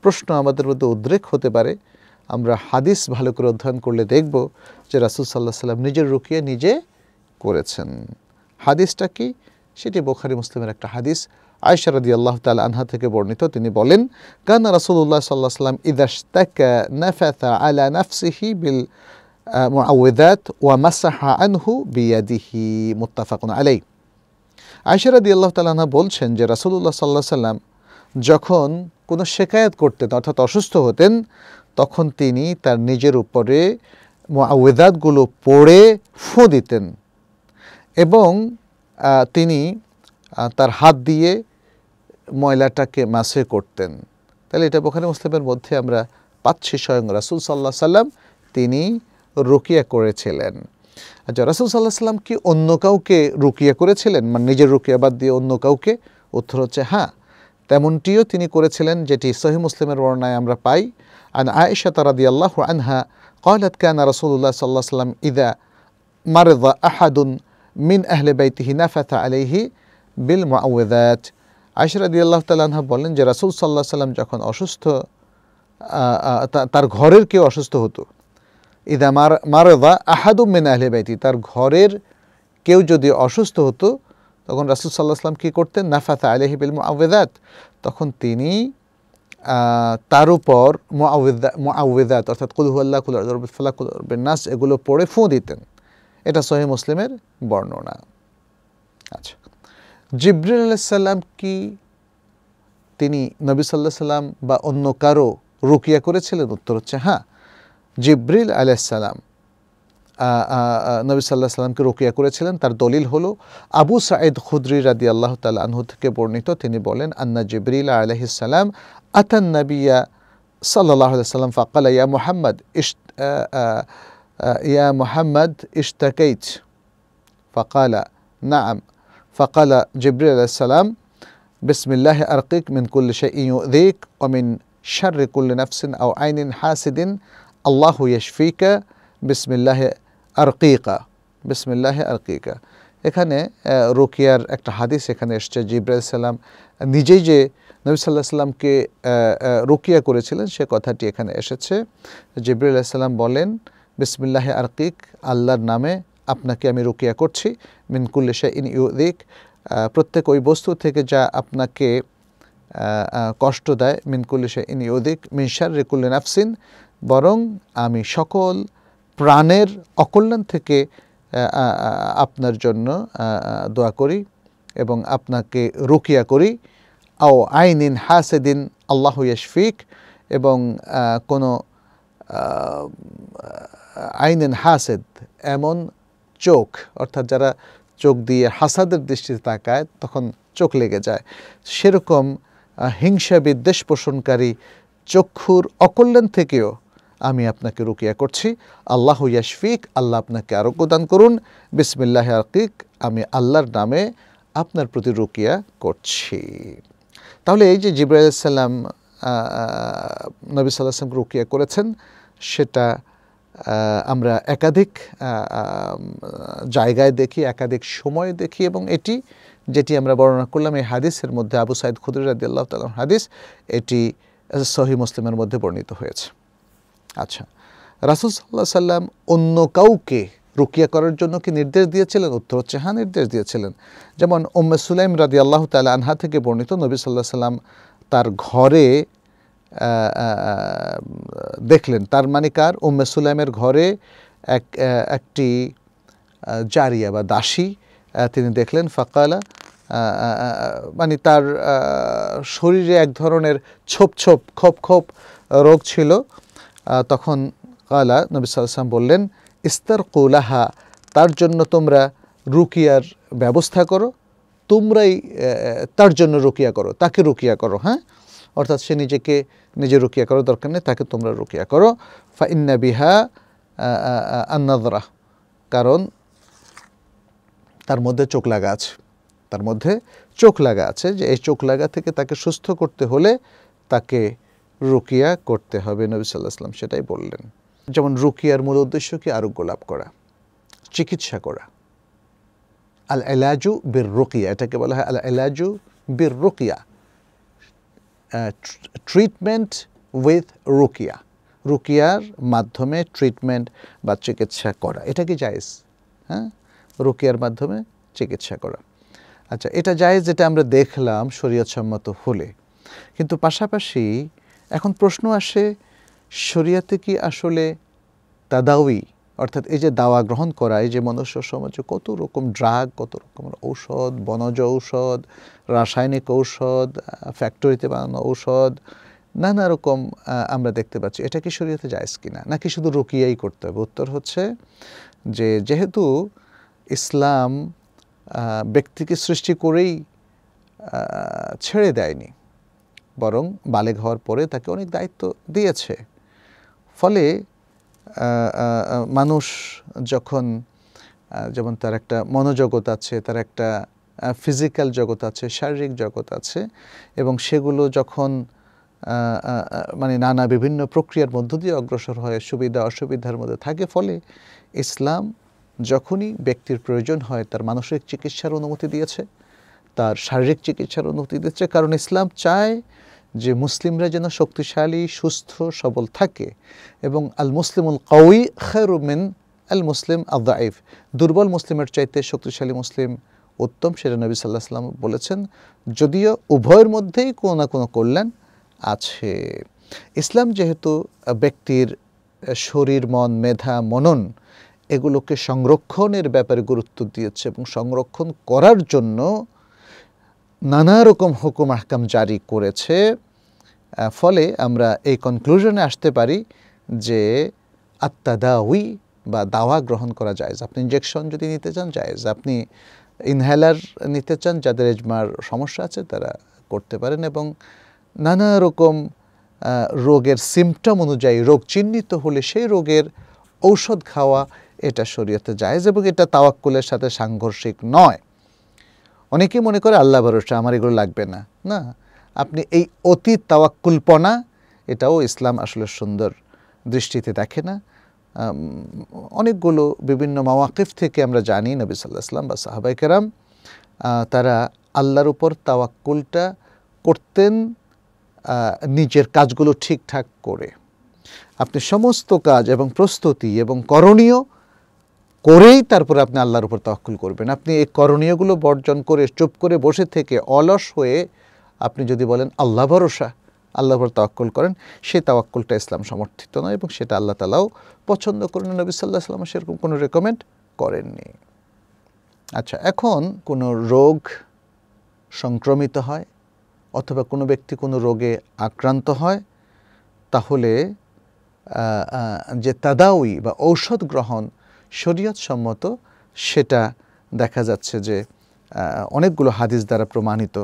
[SPEAKER 1] প্রশ্ন আমাদের মধ্যে উদ্রেক হতে পারে আমরা হাদিস ভালো করে অধ্যয়ন করলে দেখব যে রাসুল সাল্লাহ সাল্লাম নিজের রুকিয়া নিজে করেছেন হাদিসটা কি সেটি বোখারি মুসলিমের একটা হাদিস আয়সা রদি আল্লাহ তাল আনহা থেকে বর্ণিত তিনি বলেন কান রাসুল্লাহ সাল্লাহ সাল্লাম ইদাস্তাকা নাফাতা আলা নাফসিহি বিল মুআউদাত ওয়া মাসাহা আনহু বিয়াদিহি মুত্তাফাকুন আলাই আয়সা রাদি আল্লাহ তালাহা বলছেন যে রাসুল্লাহ সাল্লাহ সাল্লাম যখন কোনো শেকায়াত করতেন অর্থাৎ অসুস্থ হতেন তখন তিনি তার নিজের উপরে মুআউদাতগুলো পড়ে ফু দিতেন এবং তিনি তার হাত দিয়ে ময়লাটাকে মাসে করতেন তাহলে এটা বোখারি মুসলিমের মধ্যে আমরা পাচ্ছি স্বয়ং রাসুল সাল্লাহ সাল্লাম তিনি রুকিয়া করেছিলেন আচ্ছা রাসুল সাল্লাহ সাল্লাম কি অন্য কাউকে রুকিয়া করেছিলেন মানে নিজের রুকিয়া বাদ দিয়ে অন্য কাউকে উত্তর হচ্ছে হ্যাঁ তেমনটিও তিনি করেছিলেন যেটি সহি মুসলিমের বর্ণায় আমরা পাই আন আয়েশা তারাদি আল্লাহ আনহা কয়লাত كان রসুল্লাহ সাল্লাহ সাল্লাম ইদা عليه আহাদুন মিন আহলে বাইতি হিনা أهل আলিহি বিল মাউদাত بالمعوذات রাদি আল্লাহ তাল্লাহা বলেন যে রাসুল সাল্লাহ সাল্লাম যখন অসুস্থ তার ঘরের কেউ অসুস্থ হতো ইদা মার মারদা আহাদুম মেন আহলে বাইতি তার ঘরের কেউ যদি অসুস্থ হতো তখন রাসুল সাল্লাহ আসলাম কী করতেন নাফাতা বিল মুআদাত তখন তিনি তার উপর মুআদাত অর্থাৎ কুলহুল্লাহ কুল্লাহ কুলবের নাস এগুলো পড়ে ফুঁ দিতেন এটা সহি মুসলিমের বর্ণনা আচ্ছা জিব্রিল আলাইসাল্লাম কি তিনি নবী সাল্লাহ সাল্লাম বা অন্য কারো রুকিয়া করেছিলেন উত্তর হচ্ছে হ্যাঁ জিব্রিল আলাইহিস সালাম নবী সাল্লাল্লাহু আলাইহি করেছিলেন তার দলিল হলো আবু সাঈদ খুদ্রি রাদিয়াল্লাহু তাআলা আনহু থেকে বর্ণিত তিনি বলেন আন্না জিব্রিল আলাইহিস সালাম আতা নবিয়া সাল্লাল্লাহু আলাইহি সাল্লাম فقال يا محمد يا محمد اشتكيت فقال نعم فقال جبريل عليه السلام بسم الله أرقيك من كل شيء يؤذيك ومن شر كل نفس أو عين حاسد আল্লাহ ইয়েশফিকা বিসমিল্লাহ আরকিকা বিসমিল্লাহ আরকিকা এখানে রোকিয়ার একটা হাদিস এখানে এসছে জিব্রাহ সাল্লাম নিজেই যে নবী সাল্লাহ সাল্লামকে রুকিয়া করেছিলেন সে কথাটি এখানে এসেছে জিব্রাহ সাল্লাম বলেন বিসমিল্লাহে আরকিক আল্লাহর নামে আপনাকে আমি রুকিয়া করছি মিনকুল্লে শাহ ইন ইউদিক প্রত্যেক ওই বস্তু থেকে যা আপনাকে কষ্ট দেয় মিনকুল্লে শাহ ইন ইউদিক মিনশার রেকুল্লে আফসিন বরং আমি সকল প্রাণের অকল্যাণ থেকে আপনার জন্য দোয়া করি এবং আপনাকে রুকিয়া করি আও আইনিন হাসেদিন আল্লাহ ইয়শফিক এবং কোনো ইন হাসেদ এমন চোখ অর্থাৎ যারা চোখ দিয়ে হাসাদের দৃষ্টিতে তাকায় তখন চোখ লেগে যায় সেরকম হিংসা বিদ্বেষ পোষণকারী চক্ষুর অকল্যাণ থেকেও আমি আপনাকে রুকিয়া করছি আল্লাহ ইয়াশফিক আল্লাহ আপনাকে আরোগ্য দান করুন বিসমিল্লাহ আকিক আমি আল্লাহর নামে আপনার প্রতি রুকিয়া করছি তাহলে এই যে জিব্রাহিসাল্লাম নবী সাল্লাহামকে রুকিয়া করেছেন সেটা আমরা একাধিক জায়গায় দেখি একাধিক সময় দেখি এবং এটি যেটি আমরা বর্ণনা করলাম এই হাদিসের মধ্যে আবু সাইদ খুদুর রাদি আল্লাহ হাদিস এটি সহি মুসলিমের মধ্যে বর্ণিত হয়েছে আচ্ছা রাসুল সাল্লাহ সাল্লাম অন্য কাউকে রুকিয়া করার জন্য কি নির্দেশ দিয়েছিলেন উত্তর হচ্ছে হ্যাঁ নির্দেশ দিয়েছিলেন যেমন ওম্মে সুলাইম রাদি আল্লাহ তালা আনহা থেকে বর্ণিত নবী সাল্লাহ সাল্লাম তার ঘরে দেখলেন তার মানে কার ওম্মে সুলাইমের ঘরে এক একটি জারিয়া বা দাসী তিনি দেখলেন ফাকালা মানে তার শরীরে এক ধরনের ছোপ ছোপ খোপ খোপ রোগ ছিল তখন কালা নবী সাল্লাম বললেন ইস্তার কৌলাহা তার জন্য তোমরা রুকিয়ার ব্যবস্থা করো তোমরাই তার জন্য রুকিয়া করো তাকে রুকিয়া করো হ্যাঁ অর্থাৎ সে নিজেকে নিজে রুকিয়া করার দরকার নেই তাকে তোমরা রুকিয়া করো ফা ইন্না বিহা আন্নাদরা কারণ তার মধ্যে চোখ লাগা আছে তার মধ্যে চোখ লাগা আছে যে এই চোখ লাগা থেকে তাকে সুস্থ করতে হলে তাকে রুকিয়া করতে হবে নবী সাল্লাহ আসলাম সেটাই বললেন যেমন রুকিয়ার মূল উদ্দেশ্য কি আরোগ্য লাভ করা চিকিৎসা করা আল এলাজু বীর রুকিয়া এটাকে বলা হয় আল এলাজু বীর রুকিয়া ট্রিটমেন্ট উইথ রুকিয়া রুকিয়ার মাধ্যমে ট্রিটমেন্ট বা চিকিৎসা করা এটা কি জায়েজ হ্যাঁ রুকিয়ার মাধ্যমে চিকিৎসা করা আচ্ছা এটা জায়েজ যেটা আমরা দেখলাম সম্মত হলে কিন্তু পাশাপাশি এখন প্রশ্ন আসে শরিয়াতে কি আসলে তাদাউই অর্থাৎ এই যে দাওয়া গ্রহণ করা এই যে মনুষ্য সমাজে কত রকম ড্রাগ কত রকমের ঔষধ বনজ ঔষধ রাসায়নিক ঔষধ ফ্যাক্টরিতে বানানো ঔষধ নানা রকম আমরা দেখতে পাচ্ছি এটা কি যায়স কি কিনা নাকি শুধু রুকিয়াই করতে হবে উত্তর হচ্ছে যে যেহেতু ইসলাম ব্যক্তিকে সৃষ্টি করেই ছেড়ে দেয়নি বরং বালেক হওয়ার পরে তাকে অনেক দায়িত্ব দিয়েছে ফলে মানুষ যখন যেমন তার একটা মনোজগৎ আছে তার একটা ফিজিক্যাল জগৎ আছে শারীরিক জগৎ আছে এবং সেগুলো যখন মানে নানা বিভিন্ন প্রক্রিয়ার মধ্য দিয়ে অগ্রসর হয় সুবিধা অসুবিধার মধ্যে থাকে ফলে ইসলাম যখনই ব্যক্তির প্রয়োজন হয় তার মানসিক চিকিৎসার অনুমতি দিয়েছে তার শারীরিক চিকিৎসার অনুমতি দিচ্ছে কারণ ইসলাম চায় যে মুসলিমরা যেন শক্তিশালী সুস্থ সবল থাকে এবং আল মুসলিমুল কউই খেরুমেন আল মুসলিম আল দুর্বল মুসলিমের চাইতে শক্তিশালী মুসলিম উত্তম সেটা নবী সাল্লাহ সাল্লাম বলেছেন যদিও উভয়ের মধ্যেই কোনো না কোনো কল্যাণ আছে ইসলাম যেহেতু ব্যক্তির শরীর মন মেধা মনন এগুলোকে সংরক্ষণের ব্যাপারে গুরুত্ব দিয়েছে এবং সংরক্ষণ করার জন্য নানা রকম হুকুম আহকাম জারি করেছে ফলে আমরা এই কনক্লুশনে আসতে পারি যে আত্মাদাউই বা দাওয়া গ্রহণ করা যায় আপনি ইঞ্জেকশন যদি নিতে চান যায় আপনি ইনহেলার নিতে চান যাদের এজমার সমস্যা আছে তারা করতে পারেন এবং নানা রকম রোগের সিমটম অনুযায়ী রোগ চিহ্নিত হলে সেই রোগের ঔষধ খাওয়া এটা শরীয়তে যায় এবং এটা তাওয়াক্কুলের সাথে সাংঘর্ষিক নয় অনেকেই মনে করে আল্লাহ ভরসা আমার এগুলো লাগবে না না আপনি এই অতি তাওয়াক্কুলপনা এটাও ইসলাম আসলে সুন্দর দৃষ্টিতে দেখে না অনেকগুলো বিভিন্ন মাওয়াকিফ থেকে আমরা জানি নবী সাল্লাহ ইসলাম বা সাহাবাই কেরাম তারা আল্লাহর উপর তাওয়াক্কুলটা করতেন নিজের কাজগুলো ঠিকঠাক করে আপনি সমস্ত কাজ এবং প্রস্তুতি এবং করণীয় করেই তারপরে আপনি আল্লাহর উপর তহকুল করবেন আপনি এই করণীয়গুলো বর্জন করে চুপ করে বসে থেকে অলস হয়ে আপনি যদি বলেন আল্লাহ ভরসা আল্লাহর উপর তাওয়াক্কুল করেন সেই তাওয়াক্কুলটা ইসলাম সমর্থিত নয় এবং সেটা আল্লাহ তালাও পছন্দ করেন নবী সাল্লাহ সাল্লাম সেরকম কোনো রেকমেন্ড করেননি আচ্ছা এখন কোনো রোগ সংক্রমিত হয় অথবা কোনো ব্যক্তি কোনো রোগে আক্রান্ত হয় তাহলে যে তাদাউই বা ঔষধ গ্রহণ শরীয়ত সম্মত সেটা দেখা যাচ্ছে যে অনেকগুলো হাদিস দ্বারা প্রমাণিত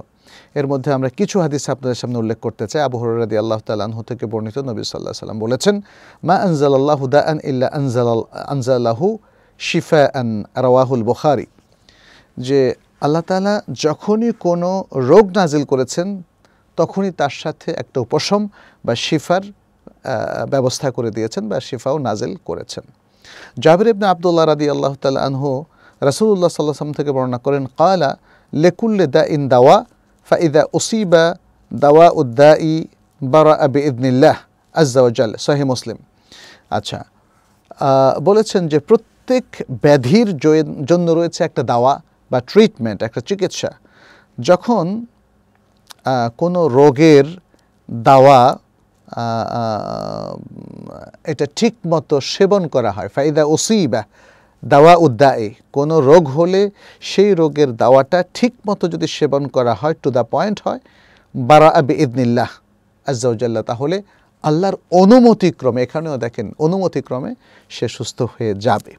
[SPEAKER 1] এর মধ্যে আমরা কিছু হাদিস আপনাদের সামনে উল্লেখ করতে চাই আবু হরাদি আল্লাহ তালাহ থেকে বর্ণিত নবী সাল্লাহ সাল্লাম বলেছেন মা আনজাল্লাহ দা আন ইল্লা আনজাল আনজালাহু শিফা আন রাওয়াহুল বখারি যে আল্লাহ তালা যখনই কোনো রোগ নাজিল করেছেন তখনই তার সাথে একটা উপশম বা শিফার ব্যবস্থা করে দিয়েছেন বা শিফাও নাজিল করেছেন জাবির ইবনা আবদুল্লাহ রাদি আল্লাহ তাল আনহু রাসুল্লাহ সাল্লাম থেকে বর্ণনা করেন কালা লেকুল্লে দা ইন দাওয়া ওসি ওসিবা দাওয়া উদ্দা ই বারা আবি ইদনিল্লাহ আজাল সাহে মুসলিম আচ্ছা বলেছেন যে প্রত্যেক ব্যাধির জন্য রয়েছে একটা দাওয়া বা ট্রিটমেন্ট একটা চিকিৎসা যখন কোনো রোগের দাওয়া এটা ঠিক মতো সেবন করা হয় ফাইদা ওসিবা দাওয়া উদ্দায়ে কোনো রোগ হলে সেই রোগের দাওয়াটা ঠিক মতো যদি সেবন করা হয় টু দ্য পয়েন্ট হয় বারা আবি ইদনিল্লাহ আজ্জাউজাল্লাহ তাহলে আল্লাহর অনুমতিক্রমে এখানেও দেখেন অনুমতিক্রমে সে সুস্থ হয়ে যাবে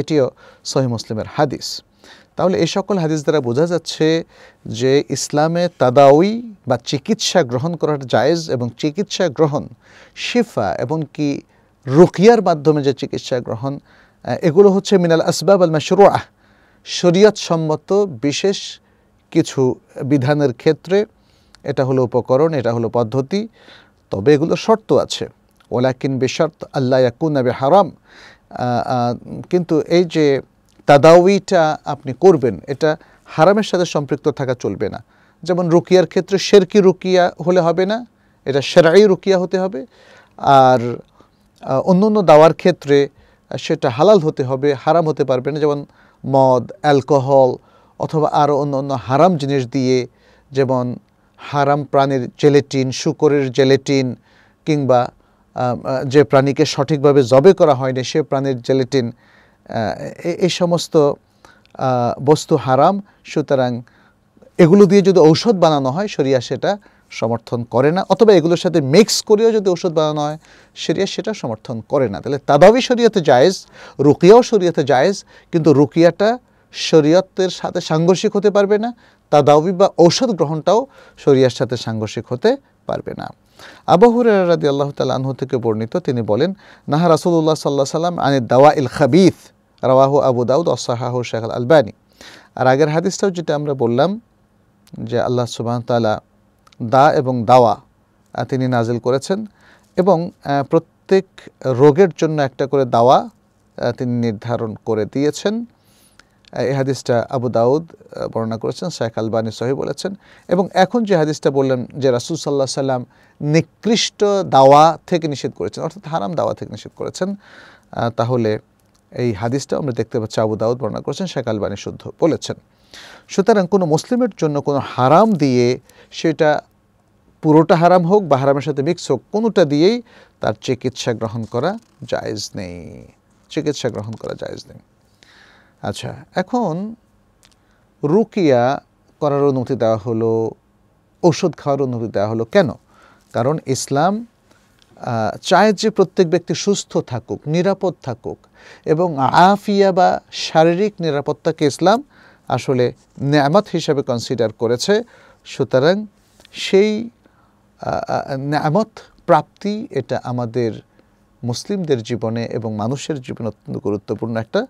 [SPEAKER 1] এটিও সহি মুসলিমের হাদিস তাহলে এই সকল হাদিস দ্বারা বোঝা যাচ্ছে যে ইসলামে তাদাউই বা চিকিৎসা গ্রহণ করার জায়েজ এবং চিকিৎসা গ্রহণ শিফা এবং কি রুকিয়ার মাধ্যমে যে চিকিৎসা গ্রহণ এগুলো হচ্ছে মিনাল আসবাব আল মাসরুয়া শরীয়ত সম্মত বিশেষ কিছু বিধানের ক্ষেত্রে এটা হলো উপকরণ এটা হলো পদ্ধতি তবে এগুলো শর্ত আছে ওলাকিন বেশর্ত আল্লাহ ইয়াকুন আবে হারাম কিন্তু এই যে তাদাউইটা আপনি করবেন এটা হারামের সাথে সম্পৃক্ত থাকা চলবে না যেমন রুকিয়ার ক্ষেত্রে শেরকি রুকিয়া হলে হবে না এটা সেরাই রুকিয়া হতে হবে আর অন্য অন্য দাওয়ার ক্ষেত্রে সেটা হালাল হতে হবে হারাম হতে পারবে না যেমন মদ অ্যালকোহল অথবা আরও অন্য অন্য হারাম জিনিস দিয়ে যেমন হারাম প্রাণীর জেলেটিন শুকরের জেলেটিন কিংবা যে প্রাণীকে সঠিকভাবে জবে করা হয়নি সে প্রাণীর জেলেটিন এই সমস্ত বস্তু হারাম সুতরাং এগুলো দিয়ে যদি ঔষধ বানানো হয় শরিয়া সেটা সমর্থন করে না অথবা এগুলোর সাথে মিক্স করেও যদি ওষুধ বানানো হয় সেরিয়া সেটা সমর্থন করে না তাহলে তাদাবি শরীয়তে জায়েজ রুকিয়াও শরীয়তে জায়েজ কিন্তু রুকিয়াটা শরীয়তের সাথে সাংঘর্ষিক হতে পারবে না তাদাবি বা ঔষধ গ্রহণটাও শরিয়ার সাথে সাংঘর্ষিক হতে পারবে না রাজি আল্লাহ তাল আনহু থেকে বর্ণিত তিনি বলেন নাহা রাসুল্লাহ সাল্লাহ সাল্লাম আনে দাওয়া ইল খাবিফ রাওয়াহু আবু দাউদ অসাহাহু শেখ আল আলবানি আর আগের হাদিসটাও যেটা আমরা বললাম যে আল্লাহ সুবাহ তালা দা এবং দাওয়া তিনি নাজিল করেছেন এবং প্রত্যেক রোগের জন্য একটা করে দাওয়া তিনি নির্ধারণ করে দিয়েছেন এই হাদিসটা আবু দাউদ বর্ণনা করেছেন শেখ আলবানি সহি বলেছেন এবং এখন যে হাদিসটা বললেন যে রাসুল সাল্লাহ সাল্লাম নিকৃষ্ট দাওয়া থেকে নিষেধ করেছেন অর্থাৎ হারাম দাওয়া থেকে নিষেধ করেছেন তাহলে এই হাদিসটা আমরা দেখতে পাচ্ছি আবু দাউদ বর্ণনা করেছেন শেখ বাণী শুদ্ধ বলেছেন সুতরাং কোনো মুসলিমের জন্য কোনো হারাম দিয়ে সেটা পুরোটা হারাম হোক বা হারামের সাথে মিক্স হোক কোনোটা দিয়েই তার চিকিৎসা গ্রহণ করা জায়জ নেই চিকিৎসা গ্রহণ করা জায়জ নেই আচ্ছা এখন রুকিয়া করার অনুমতি দেওয়া হলো ওষুধ খাওয়ার অনুমতি দেওয়া হলো কেন কারণ ইসলাম চায় যে প্রত্যেক ব্যক্তি সুস্থ থাকুক নিরাপদ থাকুক এবং আফিয়া বা শারীরিক নিরাপত্তাকে ইসলাম আসলে ন্যামত হিসাবে কনসিডার করেছে সুতরাং সেই ন্যামত প্রাপ্তি এটা আমাদের মুসলিমদের জীবনে এবং মানুষের জীবনে অত্যন্ত গুরুত্বপূর্ণ একটা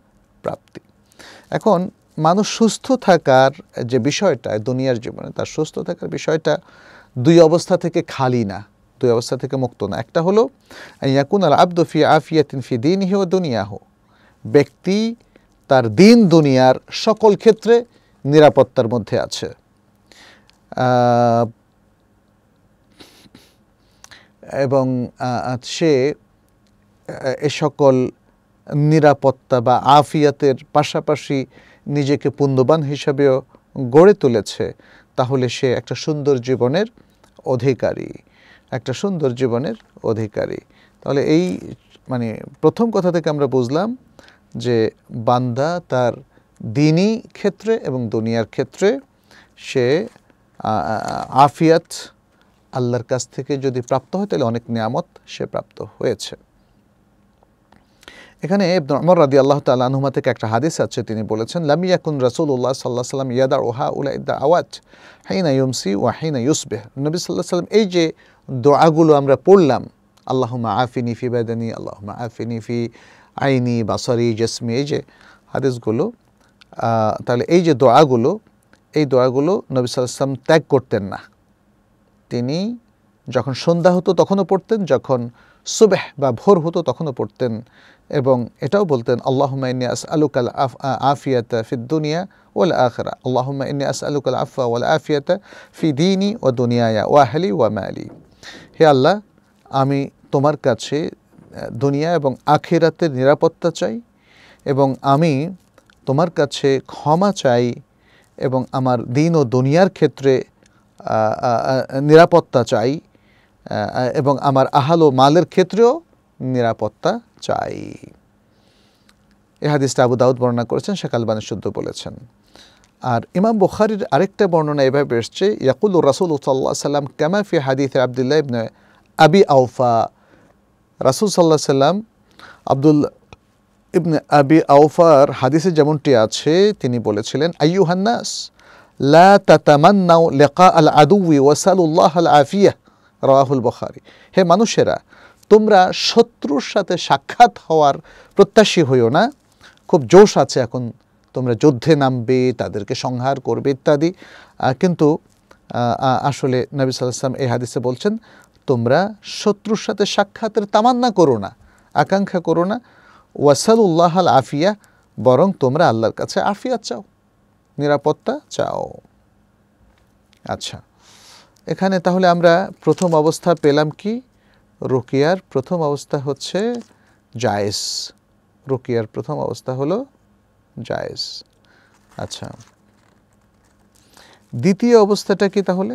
[SPEAKER 1] প্রাপ্তি এখন মানুষ সুস্থ থাকার যে বিষয়টা দুনিয়ার জীবনে তার সুস্থ থাকার বিষয়টা দুই অবস্থা থেকে খালি না দুই অবস্থা থেকে মুক্ত না একটা হলো ইয়াকুন আল আব্দ ফি আফিয়াতিন ফি দিন হিও দুনিয়া হো ব্যক্তি তার দিন দুনিয়ার সকল ক্ষেত্রে নিরাপত্তার মধ্যে আছে এবং সে এ সকল নিরাপত্তা বা আফিয়াতের পাশাপাশি নিজেকে পুণ্যবান হিসাবেও গড়ে তুলেছে তাহলে সে একটা সুন্দর জীবনের অধিকারী একটা সুন্দর জীবনের অধিকারী তাহলে এই মানে প্রথম কথা থেকে আমরা বুঝলাম যে বান্দা তার দিনই ক্ষেত্রে এবং দুনিয়ার ক্ষেত্রে সে আফিয়াত আল্লাহর কাছ থেকে যদি প্রাপ্ত হয় তাহলে অনেক নিয়ামত সে প্রাপ্ত হয়েছে এখানে অমর রাদি আল্লাহ তালুমা থেকে একটা হাদিস আছে তিনি বলেছেন লামিয়াকুন উল্লাহ সাল্লাহ সাল্লাম ইয়াদা ওহা উল্লা ইদা আওয়াজ হাইনা ইউমসি ওয়া হাইনা ইউসবেহ নবী সাল্লাহ সাল্লাম এই যে দোয়াগুলো আমরা পড়লাম আল্লাহমা আফিনি ফি বেদানি আল্লাহমা আফিনি ফি আইনি বাসারি জসমি এই যে হাদিসগুলো তাহলে এই যে দোয়াগুলো এই দোয়াগুলো নবী সাল্লাম ত্যাগ করতেন না তিনি যখন সন্ধ্যা হতো তখনও পড়তেন যখন সুবেহ বা ভোর হতো তখনও পড়তেন এবং এটাও বলতেন আল্লাহমা ইন্নি আস আলুকাল আফ আফিয়াত ফি দুনিয়া ওল আখরা আল্লাহমা ইন্নি আস আলুকাল আফা ওল আফিয়াত ফি দিনী ও দুনিয়া ওয়াহলি ওয়া মালি হে আল্লাহ আমি তোমার কাছে দুনিয়া এবং আখেরাতের নিরাপত্তা চাই এবং আমি তোমার কাছে ক্ষমা চাই এবং আমার দিন ও দুনিয়ার ক্ষেত্রে নিরাপত্তা চাই এবং আমার আহাল ও মালের ক্ষেত্রেও নিরাপত্তা চাই এ হাদিসটা আবু দাউদ বর্ণনা করেছেন শেখ আলবানি শুদ্ধ বলেছেন আর ইমাম বুখারির আরেকটা বর্ণনা এভাবে এসছে ইয়াকুল রাসুল সাল্লাহ সাল্লাম কেমাফি হাদিফ আবদুল্লাহ ইবনে আবি আউফা রাসুল সাল্লাহ সাল্লাম আব্দুল ইবনে আবি আউফার হাদিসে যেমনটি আছে তিনি বলেছিলেন আইয়ুহান্নাস লা তাতামান্নাউ লেকা আল আদু ওয়াসালুল্লাহ আল আফিয়া রাহুল বখারি হে মানুষেরা তোমরা শত্রুর সাথে সাক্ষাৎ হওয়ার প্রত্যাশী হইও না খুব জোশ আছে এখন তোমরা যুদ্ধে নামবে তাদেরকে সংহার করবে ইত্যাদি কিন্তু আসলে নবী সাল্লাম এই হাদিসে বলছেন তোমরা শত্রুর সাথে সাক্ষাতের তামান্না করো না আকাঙ্ক্ষা করো না ওয়াসালুল্লাহ আল আফিয়া বরং তোমরা আল্লাহর কাছে আফিয়া চাও নিরাপত্তা চাও আচ্ছা এখানে তাহলে আমরা প্রথম অবস্থা পেলাম কি রোকিয়ার প্রথম অবস্থা হচ্ছে জায়েস রোকিয়ার প্রথম অবস্থা হলো জায়েজ আচ্ছা দ্বিতীয় অবস্থাটা কি তাহলে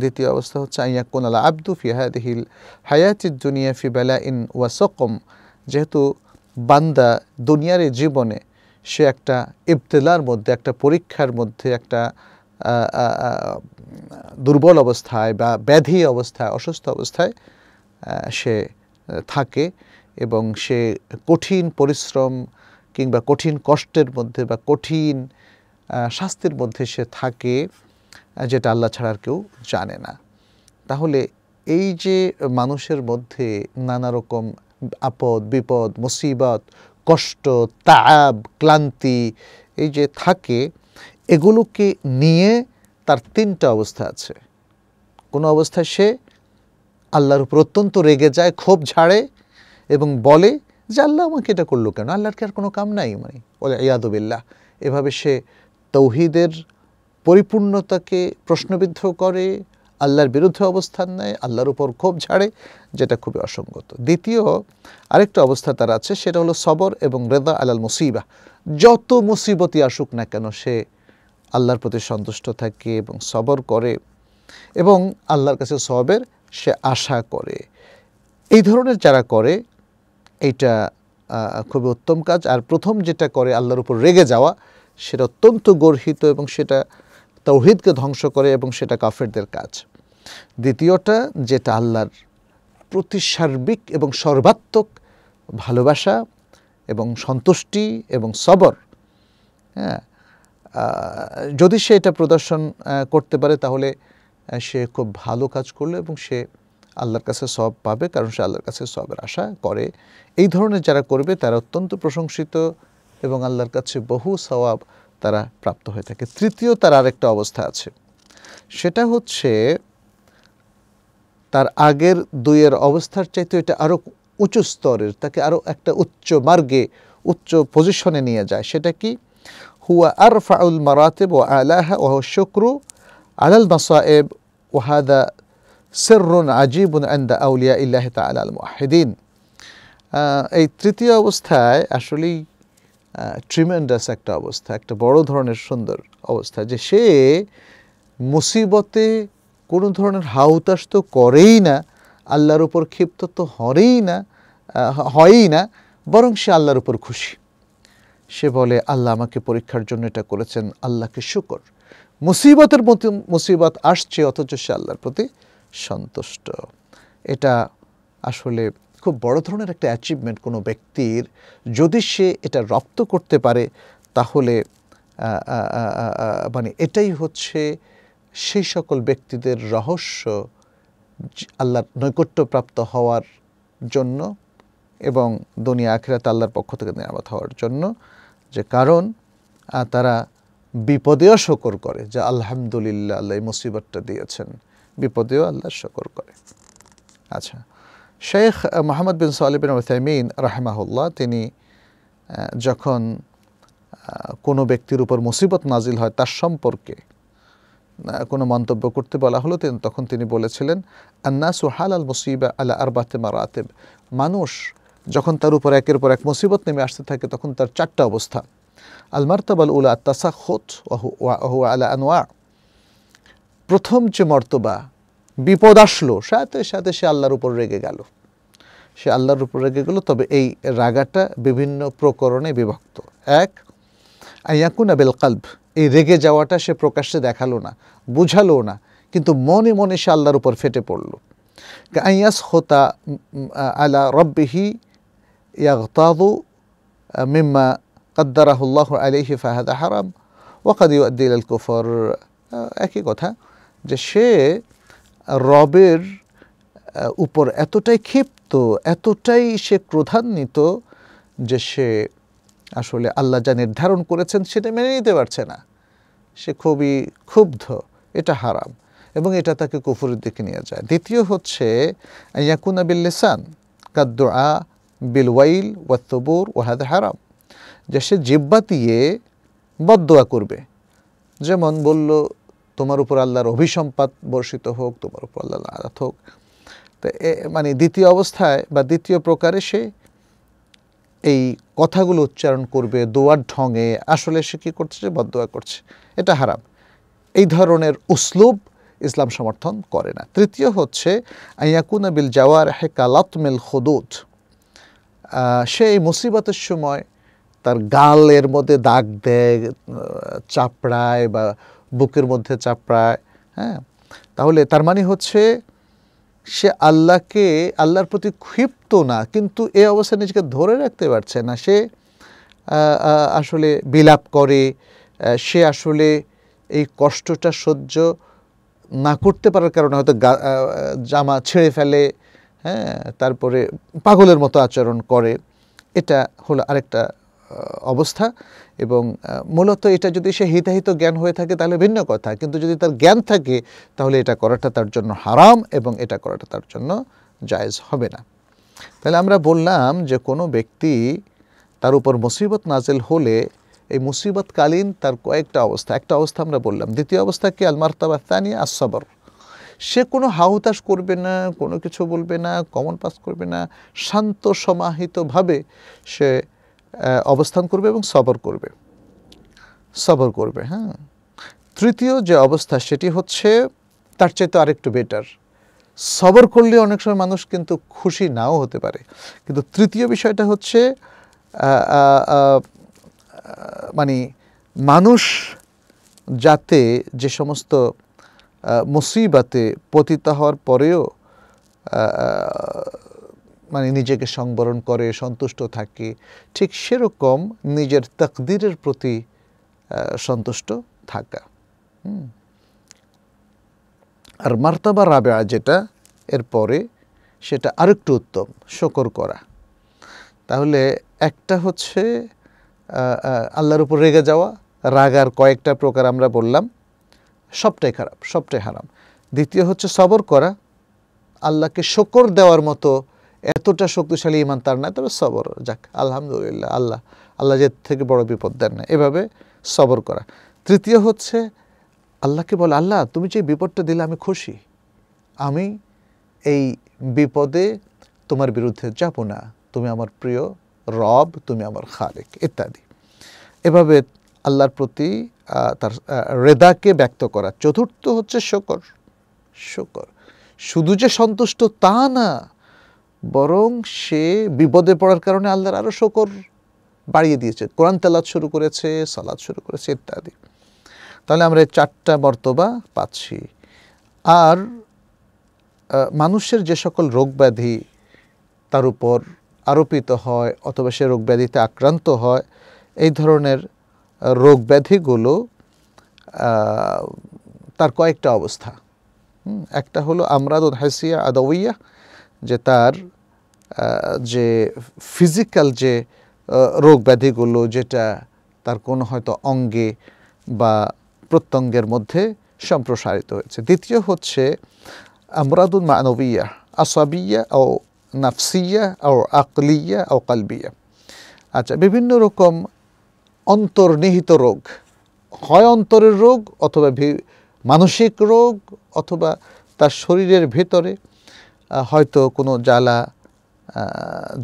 [SPEAKER 1] দ্বিতীয় অবস্থা হচ্ছে আইয়া কোনাল আব্দু ফিহাদিহিল হায়াচিদ দুনিয়া ফিবেলা ইন ওয়াসকম যেহেতু বান্দা দুনিয়ার জীবনে সে একটা ইবতেলার মধ্যে একটা পরীক্ষার মধ্যে একটা দুর্বল অবস্থায় বা ব্যাধি অবস্থায় অসুস্থ অবস্থায় সে থাকে এবং সে কঠিন পরিশ্রম কিংবা কঠিন কষ্টের মধ্যে বা কঠিন শাস্তির মধ্যে সে থাকে যেটা আল্লাহ ছাড়া আর কেউ জানে না তাহলে এই যে মানুষের মধ্যে নানা রকম আপদ বিপদ মুসিবত কষ্ট তাব ক্লান্তি এই যে থাকে এগুলোকে নিয়ে তার তিনটা অবস্থা আছে কোনো অবস্থায় সে আল্লাহর উপর অত্যন্ত রেগে যায় ক্ষোভ ঝাড়ে এবং বলে যে আল্লাহ আমাকে এটা করলো কেন আল্লাহর কি আর কোনো কাম নাই মানে বলে ইয়াদবিল্লাহ এভাবে সে তৌহিদের পরিপূর্ণতাকে প্রশ্নবিদ্ধ করে আল্লাহর বিরুদ্ধে অবস্থান নেয় আল্লাহর উপর ক্ষোভ ঝাড়ে যেটা খুবই অসঙ্গত দ্বিতীয় আরেকটা অবস্থা তার আছে সেটা হলো সবর এবং রেদা আলাল মুসিবা যত মুসিবতই আসুক না কেন সে আল্লাহর প্রতি সন্তুষ্ট থাকে এবং সবর করে এবং আল্লাহর কাছে সবের সে আশা করে এই ধরনের যারা করে এইটা খুবই উত্তম কাজ আর প্রথম যেটা করে আল্লাহর উপর রেগে যাওয়া সেটা অত্যন্ত গর্হিত এবং সেটা তৌহিদকে ধ্বংস করে এবং সেটা কাফেরদের কাজ দ্বিতীয়টা যেটা আল্লাহর প্রতি সার্বিক এবং সর্বাত্মক ভালোবাসা এবং সন্তুষ্টি এবং সবর হ্যাঁ যদি সে এটা প্রদর্শন করতে পারে তাহলে সে খুব ভালো কাজ করলো এবং সে আল্লাহর কাছে সব পাবে কারণ সে আল্লাহর কাছে সবের আশা করে এই ধরনের যারা করবে তারা অত্যন্ত প্রশংসিত এবং আল্লাহর কাছে বহু সওয়াব তারা প্রাপ্ত হয়ে থাকে তৃতীয় তার আরেকটা অবস্থা আছে সেটা হচ্ছে তার আগের দুইয়ের অবস্থার চাইতে এটা আরও উঁচু স্তরের তাকে আরও একটা উচ্চ মার্গে উচ্চ পজিশনে নিয়ে যায় সেটা কি হুয়া আর ফাউল মারাতেব ও আলাহা ও শুক্রু আলাল মাসায়েব ওহাদা সেরুন আজিবুন আন্দা আউলিয়া ইল্লাহ তাল আল মুহিদিন এই তৃতীয় অবস্থায় আসলেই ট্রিমেন্ডাস একটা অবস্থা একটা বড় ধরনের সুন্দর অবস্থা যে সে মুসিবতে কোনো ধরনের হাউতাস তো করেই না আল্লাহর উপর ক্ষিপ্ত তো হরেই না হয়ই না বরং সে আল্লাহর উপর খুশি সে বলে আল্লাহ আমাকে পরীক্ষার জন্য এটা করেছেন আল্লাহকে শুকর মুসিবতের মতো মুসিবত আসছে অথচ সে আল্লাহর প্রতি সন্তুষ্ট এটা আসলে খুব বড় ধরনের একটা অ্যাচিভমেন্ট কোনো ব্যক্তির যদি সে এটা রপ্ত করতে পারে তাহলে মানে এটাই হচ্ছে সেই সকল ব্যক্তিদের রহস্য আল্লাহর নৈকট্যপ্রাপ্ত হওয়ার জন্য এবং দুনিয়া আখিরাত আল্লাহর পক্ষ থেকে নিরাপদ হওয়ার জন্য যে কারণ তারা বিপদেও শকর করে যে আলহামদুলিল্লাহ আল্লাহ এই মুসিবতটা দিয়েছেন বিপদেও আল্লাহ শকর করে আচ্ছা শেখ মোহাম্মদ বিন সালিবিন ওসাইমিন রাহেমাহুল্লাহ তিনি যখন কোনো ব্যক্তির উপর মুসিবত নাজিল হয় তার সম্পর্কে কোনো মন্তব্য করতে বলা হলো তখন তিনি বলেছিলেন আন্না সুহাল আল মুসিবা আলা আরবাতে রাতেব মানুষ যখন তার উপর একের পর এক মুসিবত নেমে আসতে থাকে তখন তার চারটা অবস্থা আলমার্তাবাল মার্তাব আল উলা ওহু খোত আলা আনোয়া প্রথম যে মর্তবা বিপদ আসলো সাথে সাথে সে আল্লাহর উপর রেগে গেল সে আল্লাহর উপর রেগে গেল তবে এই রাগাটা বিভিন্ন প্রকরণে বিভক্ত এক আয়াকুন আবেল কাল্ব এই রেগে যাওয়াটা সে প্রকাশ্যে দেখালো না বুঝালো না কিন্তু মনে মনে সে আল্লাহর উপর ফেটে পড়ল আইয়াস হোতা আলা রব্বিহি ইয়াগতাদু মিম্মা কদ্দারাহুল্লাহ আলহি ফাহাদা হারাম ওয়াকাদি আদিল কুফর একই কথা যে সে রবের উপর এতটাই ক্ষিপ্ত এতটাই সে ক্রোধান্বিত যে সে আসলে আল্লাহ যা নির্ধারণ করেছেন সেটা মেনে নিতে পারছে না সে খুবই ক্ষুব্ধ এটা হারাম এবং এটা তাকে কুফুরের দিকে নিয়ে যায় দ্বিতীয় হচ্ছে ইয়াকুনা বিল লিসান আ বিল ওয়াইল ওয়াত্তবুর ওয়াহাদ হারাম যে সে জিব্বা দিয়ে বদোয়া করবে যেমন বলল তোমার উপর আল্লাহর অভিসম্পাত বর্ষিত হোক তোমার উপর আল্লাহ আঘাত হোক তো মানে দ্বিতীয় অবস্থায় বা দ্বিতীয় প্রকারে সে এই কথাগুলো উচ্চারণ করবে দোয়ার ঢঙে আসলে সে কী করছে যে বদোয়া করছে এটা হারাম এই ধরনের উসলুব ইসলাম সমর্থন করে না তৃতীয় হচ্ছে আইয়াকুনা বিল জাওয়ার কালাতমেল খদুদ সে এই মুসিবতের সময় তার গালের মধ্যে দাগ দেয় চাপড়ায় বা বুকের মধ্যে চাপড়ায় হ্যাঁ তাহলে তার মানে হচ্ছে সে আল্লাহকে আল্লাহর প্রতি ক্ষিপ্ত না কিন্তু এ অবস্থা নিজেকে ধরে রাখতে পারছে না সে আসলে বিলাপ করে সে আসলে এই কষ্টটা সহ্য না করতে পারার কারণে হয়তো জামা ছেড়ে ফেলে হ্যাঁ তারপরে পাগলের মতো আচরণ করে এটা হলো আরেকটা অবস্থা এবং মূলত এটা যদি সে হিতাহিত জ্ঞান হয়ে থাকে তাহলে ভিন্ন কথা কিন্তু যদি তার জ্ঞান থাকে তাহলে এটা করাটা তার জন্য হারাম এবং এটা করাটা তার জন্য জায়েজ হবে না তাহলে আমরা বললাম যে কোনো ব্যক্তি তার উপর মুসিবত নাজেল হলে এই মুসিবতকালীন তার কয়েকটা অবস্থা একটা অবস্থা আমরা বললাম দ্বিতীয় অবস্থা কি আলমার্তাবা তানি আসবর সে কোনো হাউতাস করবে না কোনো কিছু বলবে না কমন পাস করবে না শান্ত সমাহিতভাবে সে অবস্থান করবে এবং সবর করবে সবর করবে হ্যাঁ তৃতীয় যে অবস্থা সেটি হচ্ছে তার চাইতে আরেকটু বেটার সবর করলে অনেক সময় মানুষ কিন্তু খুশি নাও হতে পারে কিন্তু তৃতীয় বিষয়টা হচ্ছে মানে মানুষ যাতে যে সমস্ত মুসিবাতে পতিত হওয়ার পরেও মানে নিজেকে সংবরণ করে সন্তুষ্ট থাকে ঠিক সেরকম নিজের তকদিরের প্রতি সন্তুষ্ট থাকা আর মার্তাবা রাবেয়া যেটা এরপরে সেটা আরেকটু উত্তম শকর করা তাহলে একটা হচ্ছে আল্লাহর উপর রেগে যাওয়া রাগার কয়েকটা প্রকার আমরা বললাম সবটাই খারাপ সবটাই হারাম দ্বিতীয় হচ্ছে সবর করা আল্লাহকে শকর দেওয়ার মতো এতটা শক্তিশালী ইমান তার নাই তবে সবর যাক আলহামদুলিল্লাহ আল্লাহ আল্লাহ যে থেকে বড় বিপদ দেন না এভাবে সবর করা তৃতীয় হচ্ছে আল্লাহকে বলে আল্লাহ তুমি যে বিপদটা দিলে আমি খুশি আমি এই বিপদে তোমার বিরুদ্ধে যাব না তুমি আমার প্রিয় রব তুমি আমার খালেক ইত্যাদি এভাবে আল্লাহর প্রতি তার রেদাকে ব্যক্ত করা চতুর্থ হচ্ছে শকর শকর শুধু যে সন্তুষ্ট তা না বরং সে বিপদে পড়ার কারণে আল্লাহর আরও শকর বাড়িয়ে দিয়েছে কোরআন তালাত শুরু করেছে সালাদ শুরু করেছে ইত্যাদি তাহলে আমরা এই চারটা বর্তবা পাচ্ছি আর মানুষের যে সকল রোগ ব্যাধি তার উপর আরোপিত হয় অথবা সে রোগ ব্যাধিতে আক্রান্ত হয় এই ধরনের রোগ ব্যাধিগুলো তার কয়েকটা অবস্থা একটা হলো আমরাদ হাসিয়া আদাউইয়া যে তার যে ফিজিক্যাল যে রোগ ব্যাধিগুলো যেটা তার কোনো হয়তো অঙ্গে বা প্রত্যঙ্গের মধ্যে সম্প্রসারিত হয়েছে দ্বিতীয় হচ্ছে আমরাদুল মানবিয়া আসাবিয়া ও নাফসিয়া ও আকলিয়া ও কালবিয়া আচ্ছা বিভিন্ন রকম অন্তর্নিহিত রোগ হয় অন্তরের রোগ অথবা মানসিক রোগ অথবা তার শরীরের ভেতরে হয়তো কোনো জ্বালা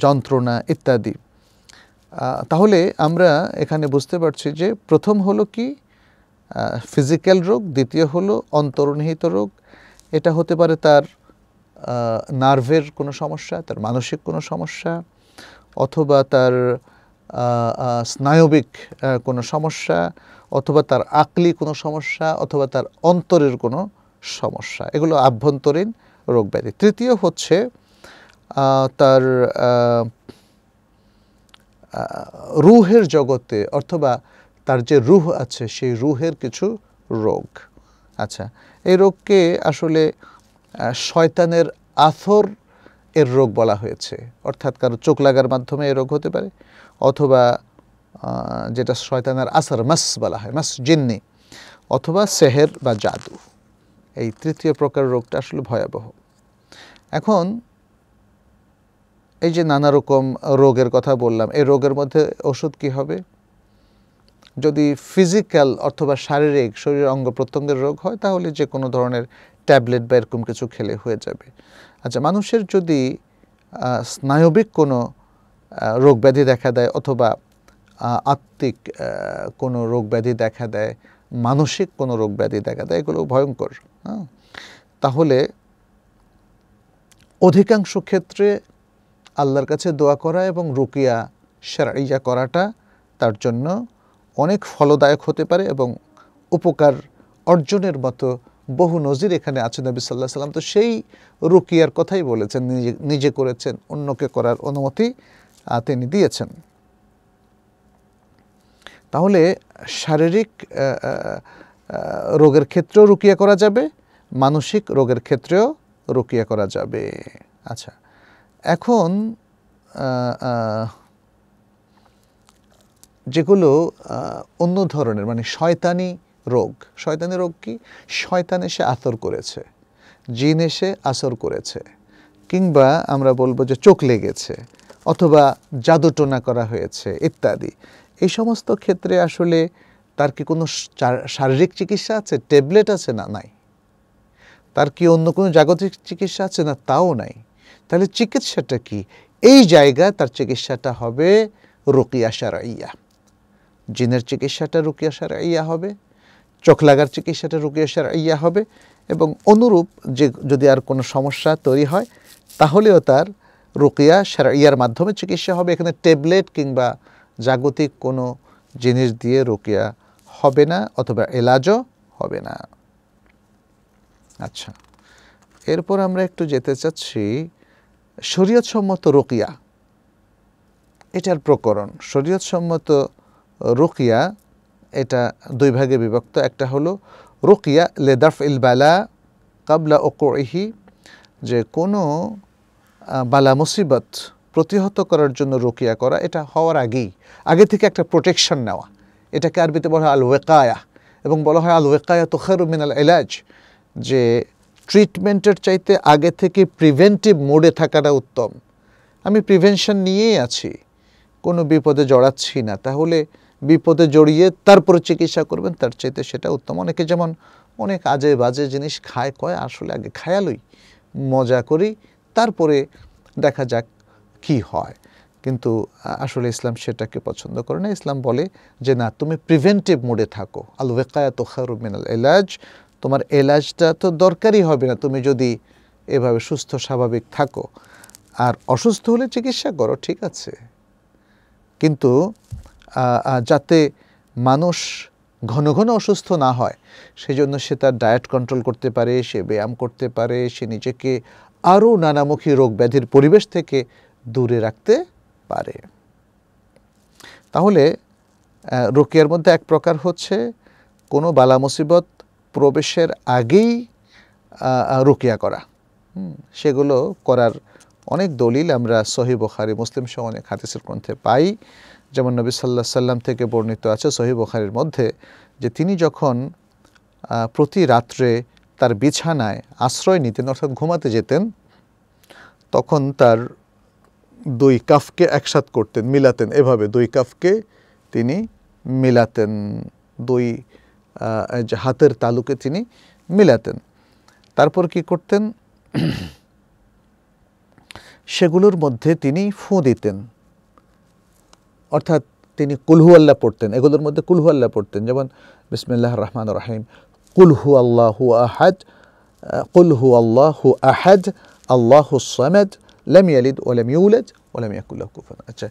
[SPEAKER 1] যন্ত্রণা ইত্যাদি তাহলে আমরা এখানে বুঝতে পারছি যে প্রথম হলো কি ফিজিক্যাল রোগ দ্বিতীয় হলো অন্তর্নিহিত রোগ এটা হতে পারে তার নার্ভের কোনো সমস্যা তার মানসিক কোনো সমস্যা অথবা তার স্নায়বিক কোনো সমস্যা অথবা তার আকলি কোনো সমস্যা অথবা তার অন্তরের কোনো সমস্যা এগুলো আভ্যন্তরীণ রোগ ব্যাধি তৃতীয় হচ্ছে তার রুহের জগতে অথবা তার যে রুহ আছে সেই রুহের কিছু রোগ আচ্ছা এই রোগকে আসলে শয়তানের আথর এর রোগ বলা হয়েছে অর্থাৎ কারো চোখ লাগার মাধ্যমে এই রোগ হতে পারে অথবা যেটা শয়তানের আসার মাস বলা হয় মাস জিন্নি অথবা সেহের বা জাদু এই তৃতীয় প্রকার রোগটা আসলে ভয়াবহ এখন এই যে নানা রকম রোগের কথা বললাম এই রোগের মধ্যে ওষুধ কি হবে যদি ফিজিক্যাল অথবা শারীরিক শরীরের অঙ্গ প্রত্যঙ্গের রোগ হয় তাহলে যে কোনো ধরনের ট্যাবলেট বা এরকম কিছু খেলে হয়ে যাবে আচ্ছা মানুষের যদি স্নায়বিক কোনো রোগ ব্যাধি দেখা দেয় অথবা আত্মিক কোনো রোগ ব্যাধি দেখা দেয় মানসিক কোনো রোগ ব্যাধি দেখা দেয় এগুলো ভয়ঙ্কর হ্যাঁ তাহলে অধিকাংশ ক্ষেত্রে আল্লাহর কাছে দোয়া করা এবং রুকিয়া সেরাইয়া করাটা তার জন্য অনেক ফলদায়ক হতে পারে এবং উপকার অর্জনের মতো বহু নজির এখানে আছে নবী সাল্লাহ সাল্লাম তো সেই রুকিয়ার কথাই বলেছেন নিজে নিজে করেছেন অন্যকে করার অনুমতি তিনি দিয়েছেন তাহলে শারীরিক রোগের ক্ষেত্রেও রুকিয়া করা যাবে মানসিক রোগের ক্ষেত্রেও রুকিয়া করা যাবে আচ্ছা এখন যেগুলো অন্য ধরনের মানে শয়তানি রোগ শয়তানি রোগ কি শয়তান এসে আসর করেছে জিন এসে আসর করেছে কিংবা আমরা বলবো যে চোখ লেগেছে অথবা জাদুটোনা করা হয়েছে ইত্যাদি এই সমস্ত ক্ষেত্রে আসলে তার কি কোনো শারীরিক চিকিৎসা আছে ট্যাবলেট আছে না নাই তার কি অন্য কোনো জাগতিক চিকিৎসা আছে না তাও নাই তাহলে চিকিৎসাটা কি এই জায়গায় তার চিকিৎসাটা হবে রুকিয়া ইয়া জিনের চিকিৎসাটা রুকিয়া ইয়া হবে চোখ লাগার চিকিৎসাটা রুকিয়া ইয়া হবে এবং অনুরূপ যে যদি আর কোনো সমস্যা তৈরি হয় তাহলেও তার রুকিয়া ইয়ার মাধ্যমে চিকিৎসা হবে এখানে ট্যাবলেট কিংবা জাগতিক কোনো জিনিস দিয়ে রোকিয়া হবে না অথবা এলাজও হবে না আচ্ছা এরপর আমরা একটু যেতে চাচ্ছি শরীয়তসম্মত রোকিয়া এটার প্রকরণ শরীয়তসম্মত রোকিয়া এটা দুই ভাগে বিভক্ত একটা হলো রোকিয়া লেদাফ ইল বালা কাবলা ওকোহি যে কোনো বালা মুসিবত প্রতিহত করার জন্য রোকিয়া করা এটা হওয়ার আগেই আগে থেকে একটা প্রোটেকশন নেওয়া এটাকে আরবিতে বলা হয় আল ওয়েকায়া এবং বলা হয় আল ওয়েকায়া তোখেরু মিনাল এলাজ যে ট্রিটমেন্টের চাইতে আগে থেকে প্রিভেন্টিভ মোডে থাকাটা উত্তম আমি প্রিভেনশন নিয়েই আছি কোনো বিপদে জড়াচ্ছি না তাহলে বিপদে জড়িয়ে তারপরে চিকিৎসা করবেন তার চাইতে সেটা উত্তম অনেকে যেমন অনেক আজে বাজে জিনিস খায় কয় আসলে আগে খায়ালই মজা করি তারপরে দেখা যাক কি হয় কিন্তু আসলে ইসলাম সেটাকে পছন্দ করে না ইসলাম বলে যে না তুমি প্রিভেন্টিভ মোডে থাকো আল ওয়েকায়া খারুমিনাল এলাজ তোমার এলাজটা তো দরকারই হবে না তুমি যদি এভাবে সুস্থ স্বাভাবিক থাকো আর অসুস্থ হলে চিকিৎসা করো ঠিক আছে কিন্তু যাতে মানুষ ঘন ঘন অসুস্থ না হয় সেই জন্য সে তার ডায়েট কন্ট্রোল করতে পারে সে ব্যায়াম করতে পারে সে নিজেকে আরও নানামুখী রোগ ব্যাধির পরিবেশ থেকে দূরে রাখতে পারে তাহলে রোকেয়ার মধ্যে এক প্রকার হচ্ছে কোনো বালা মুসিবত প্রবেশের আগেই রোকিয়া করা সেগুলো করার অনেক দলিল আমরা সহি বখারি মুসলিম সহ অনেক হাদিসের গ্রন্থে পাই যেমন নবী সাল্লাহ সাল্লাম থেকে বর্ণিত আছে সহি বখারির মধ্যে যে তিনি যখন প্রতি রাত্রে তার বিছানায় আশ্রয় নিতেন অর্থাৎ ঘুমাতে যেতেন তখন তার দুই কাফকে একসাথ করতেন মিলাতেন এভাবে দুই কাফকে তিনি মিলাতেন দুই হাতের তালুকে তিনি মিলাতেন তারপর কি করতেন সেগুলোর মধ্যে তিনি ফু দিতেন অর্থাৎ তিনি কুলহু আল্লাহ পড়তেন এগুলোর মধ্যে কুলহু আল্লাহ পড়তেন যেমন বিসমিল্লাহ রহমান রাহিম কুলহু আল্লাহ আহাদ কুলহু আল্লাহ আহাদ আল্লাহ সামেদ লেম ইয়ালিদ ওলাম ইউলেদ লেম ইয়াকুল্লাহ কুফন আচ্ছা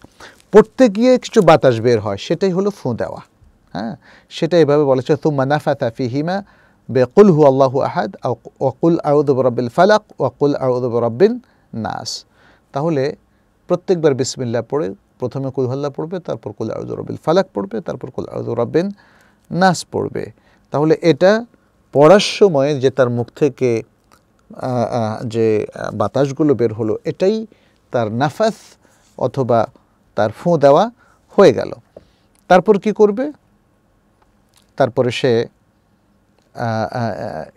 [SPEAKER 1] পড়তে গিয়ে কিছু বাতাস বের হয় সেটাই হলো ফু দেওয়া হ্যাঁ সেটা এভাবে বলেছে তুম্মা তাফি হিমা বেকুল হু আল্লাহু আহাদ ওকুল আউদব রব্বিল ফালাক ওকুল আউদব রব্বিন নাস তাহলে প্রত্যেকবার বিসমিল্লা পড়ে প্রথমে কুলহাল্লা পড়বে তারপর কুল আউদ রব্বিল ফালাক পড়বে তারপর কুল আউদ রব্বিন নাস পড়বে তাহলে এটা পড়ার সময় যে তার মুখ থেকে যে বাতাসগুলো বের হলো এটাই তার নাফাস অথবা তার ফু দেওয়া হয়ে গেল তারপর কি করবে তারপরে সে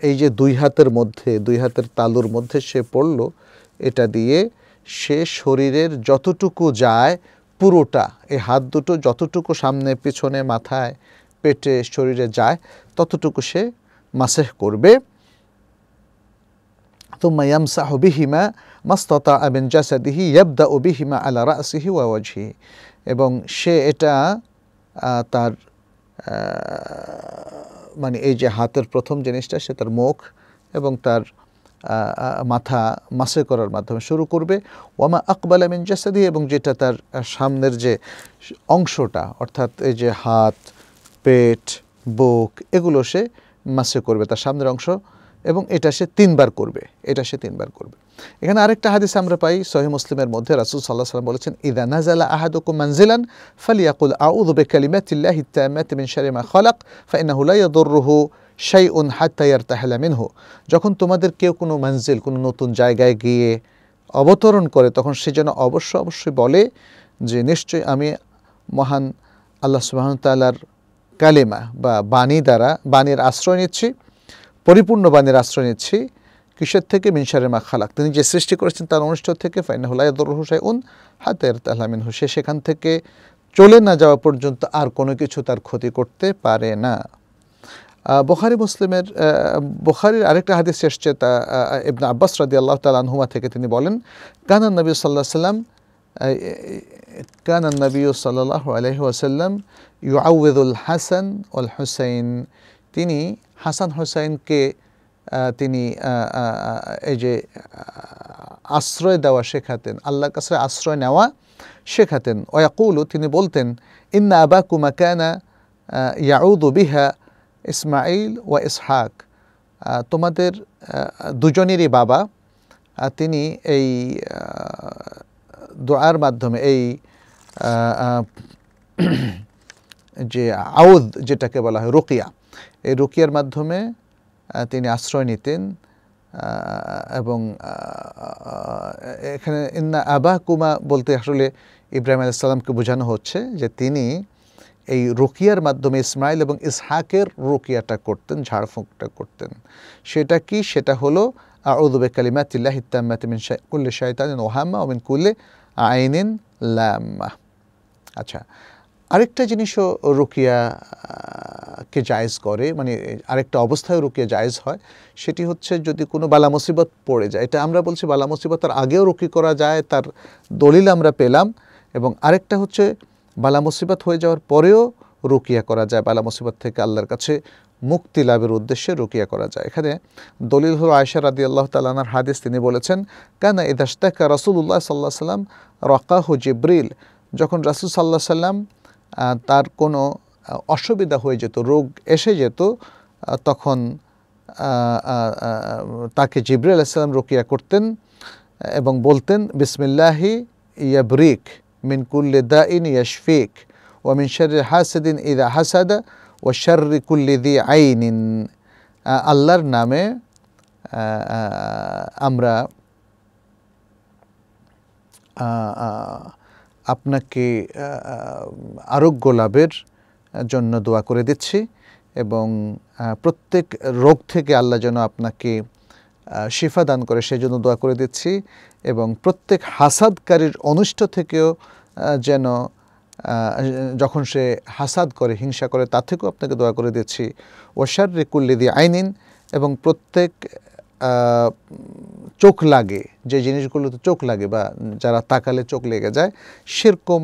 [SPEAKER 1] এই যে দুই হাতের মধ্যে দুই হাতের তালুর মধ্যে সে পড়ল এটা দিয়ে সে শরীরের যতটুকু যায় পুরোটা এই হাত দুটো যতটুকু সামনে পিছনে মাথায় পেটে শরীরে যায় ততটুকু সে মাসেহ করবে ثم يمسح بهما ما استطاع من جسده يبدا بهما على راسه ووجهه এবং সে এটা তার মানে এই যে হাতের প্রথম জিনিসটা সে তার মুখ এবং তার মাথা মাসে করার মাধ্যমে শুরু করবে ওয়ামা আকবাল আমিন জাসাদি এবং যেটা তার সামনের যে অংশটা অর্থাৎ এই যে হাত পেট বুক এগুলো সে মাসে করবে তার সামনের অংশ এবং এটা সে তিনবার করবে এটা সে তিনবার করবে এখানে আরেকটা হাদিস আমরা পাই সহি মুসলিমের মধ্যে রাসুল সাল্লাহ সাল্লাম বলেছেন ইদা নাজালা আহাদুকু মানজিলান ফালিয়াকুল বে বিকালিমাতিল্লাহি তাম্মাতি মিন শারি মা খালাক ফাইনাহু লা হাত শাইউন আর ইয়ারতাহিলা মিনহু যখন তোমাদের কেউ কোনো মঞ্জিল কোনো নতুন জায়গায় গিয়ে অবতরণ করে তখন সে যেন অবশ্য অবশ্যই বলে যে নিশ্চয়ই আমি মহান আল্লাহ সুবাহতালার কালেমা বা বাণী দ্বারা বাণীর আশ্রয় নিচ্ছি পরিপূর্ণ বাণীর আশ্রয় নিচ্ছি কিসের থেকে মিনসারের মা খালাক তিনি যে সৃষ্টি করেছেন তার অনুষ্ঠ থেকে ফাইনা হুলায়দুর হুসাই উন হাতের তাহলামিন হুসে সেখান থেকে চলে না যাওয়া পর্যন্ত আর কোনো কিছু তার ক্ষতি করতে পারে না বোখারি মুসলিমের বোখারির আরেকটা হাদিস এসছে তা ইবন আব্বাস রাদি আল্লাহ তালহুমা থেকে তিনি বলেন কানান নবী সাল্লাহ সাল্লাম কানান নবী সাল্লাহ আলহি আসাল্লাম ইউ আউদুল হাসান উল হুসাইন তিনি হাসান হোসাইনকে তিনি এই যে আশ্রয় দেওয়া শেখাতেন আল্লাহর কাছে আশ্রয় নেওয়া শেখাতেন ওয়াকুলু তিনি বলতেন ইন্না আবা কুমাকানা ইয়াউদু বিহা ইসমাইল ওয়া ইসহাক তোমাদের দুজনেরই বাবা তিনি এই দোয়ার মাধ্যমে এই (clears throat) যে আউদ যেটাকে বলা হয় রুকিয়া এই রুকিয়ার মাধ্যমে তিনি আশ্রয় নিতেন এবং এখানে ইন্না আবাহ কুমা বলতে আসলে ইব্রাহিম আলাইসাল্লামকে বোঝানো হচ্ছে যে তিনি এই রুকিয়ার মাধ্যমে ইসমাইল এবং ইসহাকের রুকিয়াটা করতেন ঝাড়ফুঁকটা করতেন সেটা কি সেটা হলো আউদুবে কালিমা তিল্লাহ ইত্তাম্মাতিমিন কুল্লে শাহতান ওহাম্মা ওমিন কুল্লে আইনিন লাম্মা আচ্ছা আরেকটা জিনিসও রুকিয়াকে জায়েজ করে মানে আরেকটা অবস্থায় রুকিয়া জায়েজ হয় সেটি হচ্ছে যদি কোনো বালা মুসিবত পড়ে যায় এটা আমরা বলছি বালা মুসিবত তার আগেও রুকি করা যায় তার দলিল আমরা পেলাম এবং আরেকটা হচ্ছে বালা মুসিবত হয়ে যাওয়ার পরেও রুকিয়া করা যায় বালা মুসিবত থেকে আল্লাহর কাছে মুক্তি লাভের উদ্দেশ্যে রুকিয়া করা যায় এখানে দলিল হল আয়সা রাদি আল্লাহ তালানার হাদিস তিনি বলেছেন কানা ইদাস্তাকা রাসুল্লাহ সাল্লাহ সাল্লাম রকাহ জিব্রিল যখন রাসুল সাল্লাহ সাল্লাম তার কোনো অসুবিধা হয়ে যেত রোগ এসে যেত তখন তাকে জিবরুল আলাইসাল্লাম রোকিয়া করতেন এবং বলতেন বিসমিল্লাহি ইয়াবরিক মিনকুল্লে দা ইন ইয়াশফিক মিন শরীর হাসদিন ইদা হাসাদ ও আইন ইন আল্লাহর নামে আমরা আপনাকে আরোগ্য লাভের জন্য দোয়া করে দিচ্ছি এবং প্রত্যেক রোগ থেকে আল্লাহ যেন আপনাকে শিফা দান করে সেজন্য দোয়া করে দিচ্ছি এবং প্রত্যেক হাসাদকারীর অনুষ্ঠ থেকেও যেন যখন সে হাসাদ করে হিংসা করে তা থেকেও আপনাকে দোয়া করে দিচ্ছি ওশার রিকুল্লিদি আইনিন এবং প্রত্যেক চোখ লাগে যে জিনিসগুলোতে চোখ লাগে বা যারা তাকালে চোখ লেগে যায় সেরকম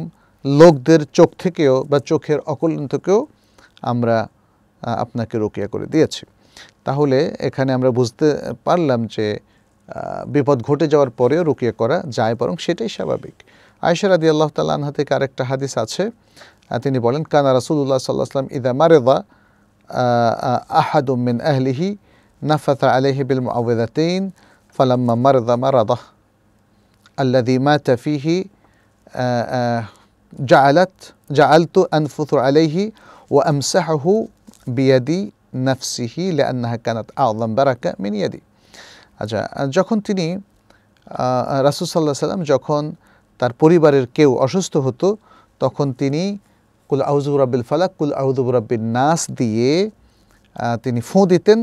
[SPEAKER 1] লোকদের চোখ থেকেও বা চোখের অকলন থেকেও আমরা আপনাকে রোকিয়া করে দিয়েছি তাহলে এখানে আমরা বুঝতে পারলাম যে বিপদ ঘটে যাওয়ার পরেও রুকিয়া করা যায় বরং সেটাই স্বাভাবিক আয়সার আদি আল্লাহ তাল্লাহ আনহা থেকে আরেকটা হাদিস আছে তিনি বলেন কানা রাসুল্লাহ সাল্লাহ সাল্লাম ইদা মারেদা উম্মিন আহলিহি نفث عليه بالمعوذتين فلما مرض مرضه الذي مات فيه آه، آه، جعلت جعلت أنفث عليه وأمسحه بيدي نفسه لأنها كانت أعظم بركة من يدي আচ্ছা যখন তিনি آه، রাসুল সাল্লাহ সাল্লাম যখন তার পরিবারের কেউ অসুস্থ হতো তখন তিনি কুল আউজুব রাব্বিল ফালাক কুল আউজুব রাব্বিল নাস দিয়ে তিনি ফোঁ দিতেন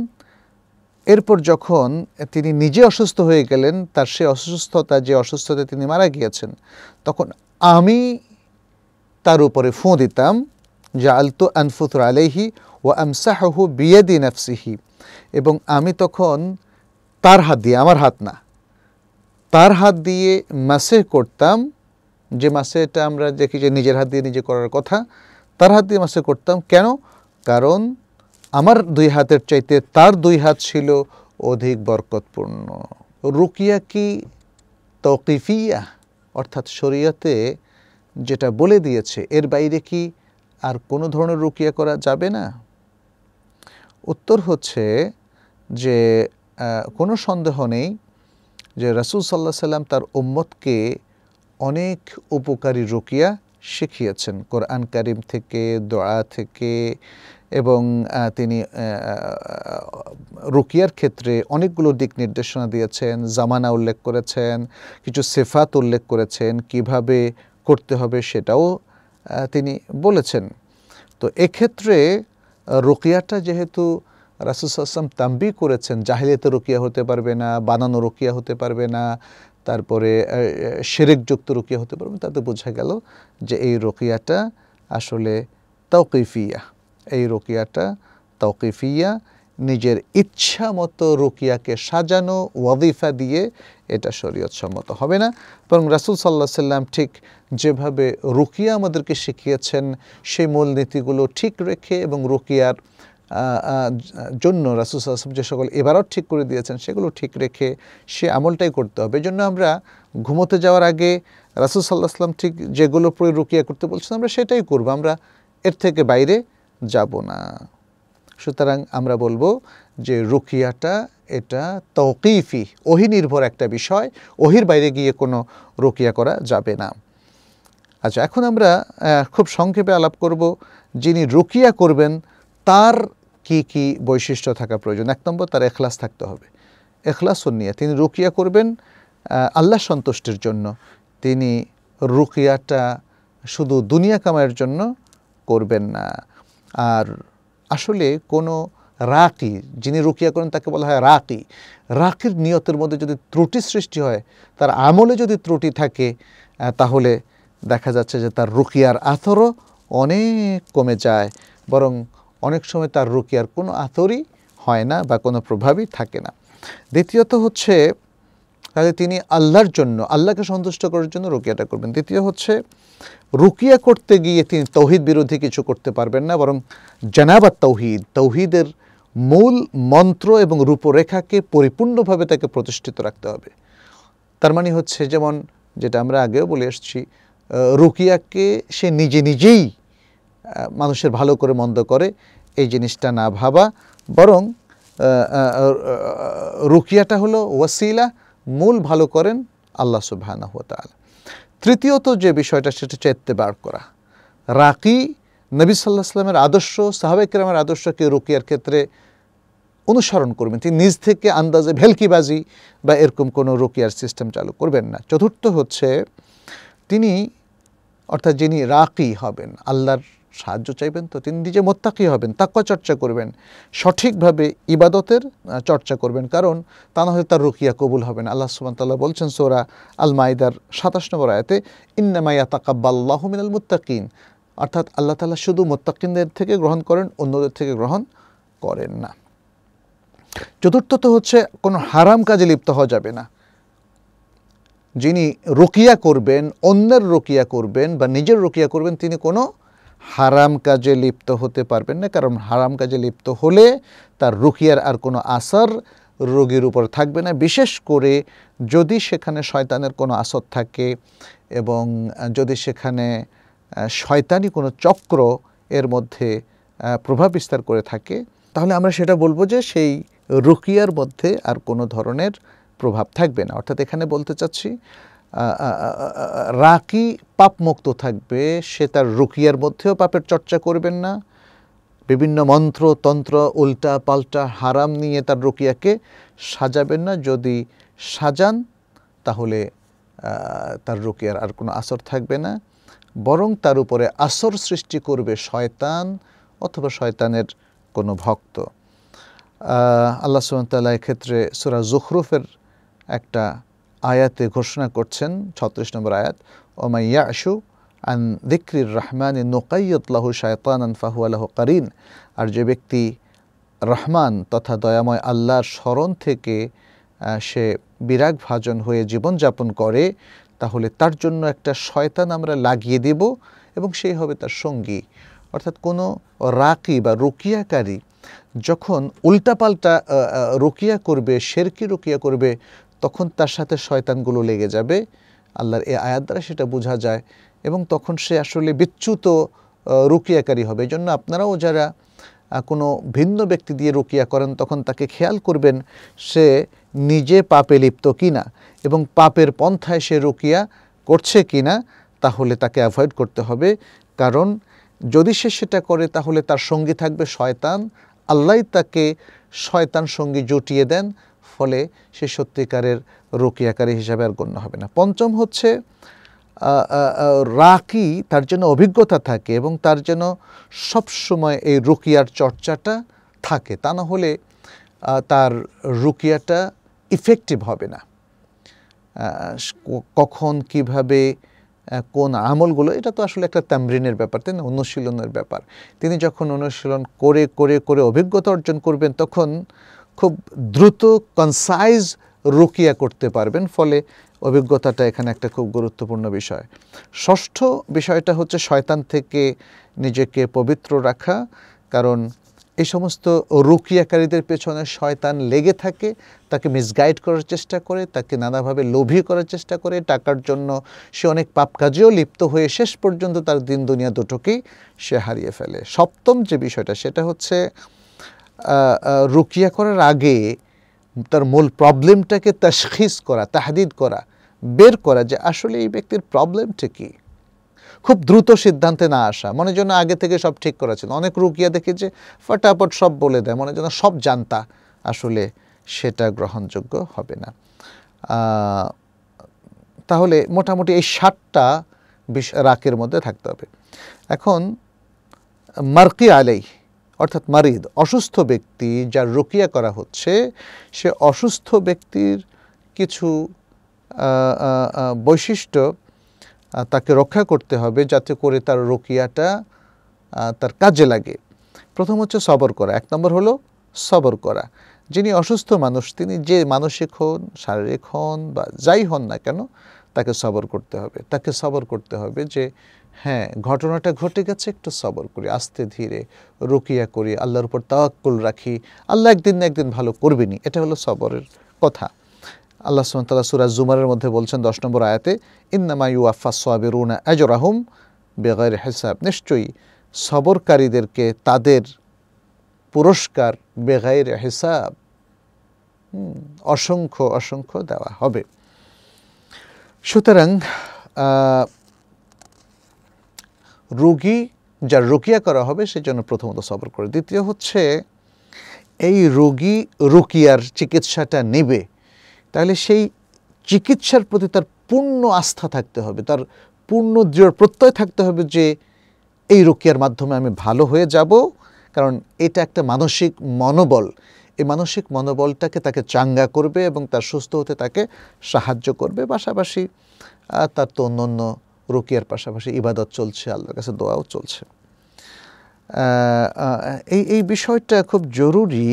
[SPEAKER 1] এরপর যখন তিনি নিজে অসুস্থ হয়ে গেলেন তার সে অসুস্থতা যে অসুস্থতায় তিনি মারা গিয়েছেন তখন আমি তার উপরে ফোঁ দিতাম যা আলতু আনফুতর আলাইহি ও আমসাহু বিয়েদিন নাফসিহি এবং আমি তখন তার হাত দিয়ে আমার হাত না তার হাত দিয়ে মাসে করতাম যে মাসে এটা আমরা দেখি যে নিজের হাত দিয়ে নিজে করার কথা তার হাত দিয়ে মাসে করতাম কেন কারণ আমার দুই হাতের চাইতে তার দুই হাত ছিল অধিক বরকতপূর্ণ রুকিয়া কি তৌকিফিয়া অর্থাৎ শরীয়তে যেটা বলে দিয়েছে এর বাইরে কি আর কোনো ধরনের রুকিয়া করা যাবে না উত্তর হচ্ছে যে কোনো সন্দেহ নেই যে রাসুল সাল্লাহ সাল্লাম তার উম্মতকে অনেক উপকারী রুকিয়া শিখিয়েছেন কোরআন কারিম থেকে দোয়া থেকে এবং তিনি রুকিয়ার ক্ষেত্রে অনেকগুলো দিক নির্দেশনা দিয়েছেন জামানা উল্লেখ করেছেন কিছু সেফাত উল্লেখ করেছেন কিভাবে করতে হবে সেটাও তিনি বলেছেন তো এক্ষেত্রে রুকিয়াটা যেহেতু আসলাম তাম্বি করেছেন জাহিলিয়াতে রুকিয়া হতে পারবে না বানানো রুকিয়া হতে পারবে না তারপরে সেরেকযুক্ত রুকিয়া হতে পারবে তাতে বোঝা গেল যে এই রুকিয়াটা আসলে তৌকিফিয়া এই রুকিয়াটা তৌকিফিয়া নিজের ইচ্ছা মতো রুকিয়াকে সাজানো ওয়াদিফা দিয়ে এটা শরীয়ত সম্মত হবে না বরং রাসুল সাল্লাহ সাল্লাম ঠিক যেভাবে রুকিয়া আমাদেরকে শিখিয়েছেন সেই মূলনীতিগুলো ঠিক রেখে এবং রুকিয়ার জন্য রাসুল সাল্লাম যে সকল এবারও ঠিক করে দিয়েছেন সেগুলো ঠিক রেখে সে আমলটাই করতে হবে এই জন্য আমরা ঘুমোতে যাওয়ার আগে রাসুল সাল্লাহ সাল্লাম ঠিক যেগুলো রুকিয়া করতে বলছেন আমরা সেটাই করবো আমরা এর থেকে বাইরে যাব না সুতরাং আমরা বলবো যে রুকিয়াটা এটা তৌকিফি ওহি নির্ভর একটা বিষয় ওহির বাইরে গিয়ে কোনো রুকিয়া করা যাবে না আচ্ছা এখন আমরা খুব সংক্ষেপে আলাপ করব যিনি রুকিয়া করবেন তার কি কি বৈশিষ্ট্য থাকা প্রয়োজন এক নম্বর তার এখলাস থাকতে হবে এখলাস নিয়ে তিনি রুকিয়া করবেন আল্লাহ সন্তুষ্টির জন্য তিনি রুকিয়াটা শুধু দুনিয়া কামায়ের জন্য করবেন না আর আসলে কোনো রাকি যিনি রুকিয়া করেন তাকে বলা হয় রাকি রাকির নিয়তের মধ্যে যদি ত্রুটি সৃষ্টি হয় তার আমলে যদি ত্রুটি থাকে তাহলে দেখা যাচ্ছে যে তার রুকিয়ার আথরও অনেক কমে যায় বরং অনেক সময় তার রুকিয়ার কোনো আতরই হয় না বা কোনো প্রভাবই থাকে না দ্বিতীয়ত হচ্ছে তাহলে তিনি আল্লাহর জন্য আল্লাহকে সন্তুষ্ট করার জন্য রুকিয়াটা করবেন দ্বিতীয় হচ্ছে রুকিয়া করতে গিয়ে তিনি তৌহিদ বিরোধী কিছু করতে পারবেন না বরং জানাবার তৌহিদ তৌহিদের মূল মন্ত্র এবং রূপরেখাকে পরিপূর্ণভাবে তাকে প্রতিষ্ঠিত রাখতে হবে তার মানে হচ্ছে যেমন যেটা আমরা আগেও বলে এসেছি রুকিয়াকে সে নিজে নিজেই মানুষের ভালো করে মন্দ করে এই জিনিসটা না ভাবা বরং রুকিয়াটা হলো ওয়াসিলা মূল ভালো করেন আল্লাহ সুবাহ তৃতীয়ত যে বিষয়টা সেটা হচ্ছে বার করা রাকি নবী সাল্লাহ সাল্লামের আদর্শ সাহাবেকরামের আদর্শকে রুকিয়ার ক্ষেত্রে অনুসরণ করবেন তিনি নিজ থেকে আন্দাজে ভেলকিবাজি বা এরকম কোনো রুকিয়ার সিস্টেম চালু করবেন না চতুর্থ হচ্ছে তিনি অর্থাৎ যিনি রাকি হবেন আল্লাহর সাহায্য চাইবেন তো তিনি নিজে মোত্তাকি হবেন তাক্কা চর্চা করবেন সঠিকভাবে ইবাদতের চর্চা করবেন কারণ তা না হলে তার রুকিয়া কবুল হবে না আল্লাহ সুবান্তাল্লাহ বলছেন সোরা আল মাইদার সাতাশ নম্বর আয়াতে ইন্নামাইয়া তাকাব্বাল্লাহ মিনাল মুত্তাকিন অর্থাৎ আল্লাহ তালা শুধু মোত্তাকিনদের থেকে গ্রহণ করেন অন্যদের থেকে গ্রহণ করেন না চতুর্থত হচ্ছে কোনো হারাম কাজে লিপ্ত হওয়া যাবে না যিনি রকিয়া করবেন অন্যের রকিয়া করবেন বা নিজের রকিয়া করবেন তিনি কোনো হারাম কাজে লিপ্ত হতে পারবেন না কারণ হারাম কাজে লিপ্ত হলে তার রুকিয়ার আর কোনো আসার রোগীর উপর থাকবে না বিশেষ করে যদি সেখানে শয়তানের কোনো আসর থাকে এবং যদি সেখানে শয়তানি কোনো চক্র এর মধ্যে প্রভাব বিস্তার করে থাকে তাহলে আমরা সেটা বলবো যে সেই রুকিয়ার মধ্যে আর কোনো ধরনের প্রভাব থাকবে না অর্থাৎ এখানে বলতে চাচ্ছি রাকি পাপমুক্ত থাকবে সে তার রুকিয়ার মধ্যেও পাপের চর্চা করবেন না বিভিন্ন মন্ত্র তন্ত্র উল্টা পাল্টা হারাম নিয়ে তার রুকিয়াকে সাজাবেন না যদি সাজান তাহলে তার রুকিয়ার আর কোনো আসর থাকবে না বরং তার উপরে আসর সৃষ্টি করবে শয়তান অথবা শয়তানের কোনো ভক্ত আল্লাহ সুমতাল্লাহ এক্ষেত্রে সুরা জুখরুফের একটা আয়াতে ঘোষণা করছেন ছত্রিশ নম্বর আয়াত ওমাইয়া আশু আন দিক্রির রহমান নোকাইয়তলাহু শায়তানান ফাহুয়ালাহ করিন আর যে ব্যক্তি রহমান তথা দয়াময় আল্লাহর স্মরণ থেকে সে বিরাগ ভাজন হয়ে জীবনযাপন করে তাহলে তার জন্য একটা শয়তান আমরা লাগিয়ে দেব এবং সেই হবে তার সঙ্গী অর্থাৎ কোনো রাকি বা রুকিয়াকারী যখন উল্টাপাল্টা রুকিয়া করবে শেরকি রুকিয়া করবে তখন তার সাথে শয়তানগুলো লেগে যাবে আল্লাহর এ আয়াত দ্বারা সেটা বোঝা যায় এবং তখন সে আসলে বিচ্যুত রুকিয়াকারী হবে এই জন্য আপনারাও যারা কোনো ভিন্ন ব্যক্তি দিয়ে রুকিয়া করেন তখন তাকে খেয়াল করবেন সে নিজে পাপে লিপ্ত কিনা এবং পাপের পন্থায় সে রুকিয়া করছে কিনা তাহলে তাকে অ্যাভয়েড করতে হবে কারণ যদি সে সেটা করে তাহলে তার সঙ্গী থাকবে শয়তান আল্লাহ তাকে শয়তান সঙ্গী জুটিয়ে দেন ফলে সে সত্যিকারের রোকিয়াকারী হিসাবে আর গণ্য হবে না পঞ্চম হচ্ছে রাকি তার জন্য অভিজ্ঞতা থাকে এবং তার জন্য সবসময় এই রুকিয়ার চর্চাটা থাকে তা না হলে তার রুকিয়াটা ইফেক্টিভ হবে না কখন কিভাবে কোন আমলগুলো এটা তো আসলে একটা তামরিনের ব্যাপার তাই না অনুশীলনের ব্যাপার তিনি যখন অনুশীলন করে করে করে অভিজ্ঞতা অর্জন করবেন তখন খুব দ্রুত কনসাইজ রুকিয়া করতে পারবেন ফলে অভিজ্ঞতাটা এখানে একটা খুব গুরুত্বপূর্ণ বিষয় ষষ্ঠ বিষয়টা হচ্ছে শয়তান থেকে নিজেকে পবিত্র রাখা কারণ এই সমস্ত রুকিয়াকারীদের পেছনে শয়তান লেগে থাকে তাকে মিসগাইড করার চেষ্টা করে তাকে নানাভাবে লোভী করার চেষ্টা করে টাকার জন্য সে অনেক পাপ কাজেও লিপ্ত হয়ে শেষ পর্যন্ত তার দিন দুনিয়া দুটোকেই সে হারিয়ে ফেলে সপ্তম যে বিষয়টা সেটা হচ্ছে রুকিয়া করার আগে তার মূল প্রবলেমটাকে তশখিস করা তাহাদিদ করা বের করা যে আসলে এই ব্যক্তির প্রবলেমটা কী খুব দ্রুত সিদ্ধান্তে না আসা মনে যেন আগে থেকে সব ঠিক করা ছিল অনেক রুকিয়া দেখে যে ফটাফট সব বলে দেয় মনে যেন সব জানতা আসলে সেটা গ্রহণযোগ্য হবে না তাহলে মোটামুটি এই সাতটা বিষ রাকের মধ্যে থাকতে হবে এখন মার্কি আলাই অর্থাৎ মারিদ অসুস্থ ব্যক্তি যার রুকিয়া করা হচ্ছে সে অসুস্থ ব্যক্তির কিছু বৈশিষ্ট্য তাকে রক্ষা করতে হবে যাতে করে তার রুকিয়াটা তার কাজে লাগে প্রথম হচ্ছে সবর করা এক নম্বর হলো সবর করা যিনি অসুস্থ মানুষ তিনি যে মানসিক হন শারীরিক হন বা যাই হন না কেন তাকে সবর করতে হবে তাকে সবর করতে হবে যে হ্যাঁ ঘটনাটা ঘটে গেছে একটু সবর করি আস্তে ধীরে রুকিয়া করি আল্লাহর উপর তাওয়াক্কুল রাখি আল্লাহ একদিন না একদিন ভালো করবেনি এটা হলো সবরের কথা আল্লাহ সুমতাল্লাহ সুরাজ জুমারের মধ্যে বলছেন দশ নম্বর আয়াতে ইন্নামা ইউআফা সোয়াবিরুনা আজরাহুম বেগর হেসাব নিশ্চয়ই সবরকারীদেরকে তাদের পুরস্কার বেগাইর হিসাব অসংখ্য অসংখ্য দেওয়া হবে সুতরাং রুগী যার রুকিয়া করা হবে সেই জন্য প্রথমত সবর করে দ্বিতীয় হচ্ছে এই রোগী রুকিয়ার চিকিৎসাটা নেবে তাহলে সেই চিকিৎসার প্রতি তার পূর্ণ আস্থা থাকতে হবে তার পূর্ণ দৃঢ় প্রত্যয় থাকতে হবে যে এই রুকিয়ার মাধ্যমে আমি ভালো হয়ে যাব কারণ এটা একটা মানসিক মনোবল এই মানসিক মনোবলটাকে তাকে চাঙ্গা করবে এবং তার সুস্থ হতে তাকে সাহায্য করবে পাশাপাশি তার তো অন্য অন্য রুকিয়ার পাশাপাশি ইবাদত চলছে আল্লাহর কাছে দোয়াও চলছে এই এই বিষয়টা খুব জরুরি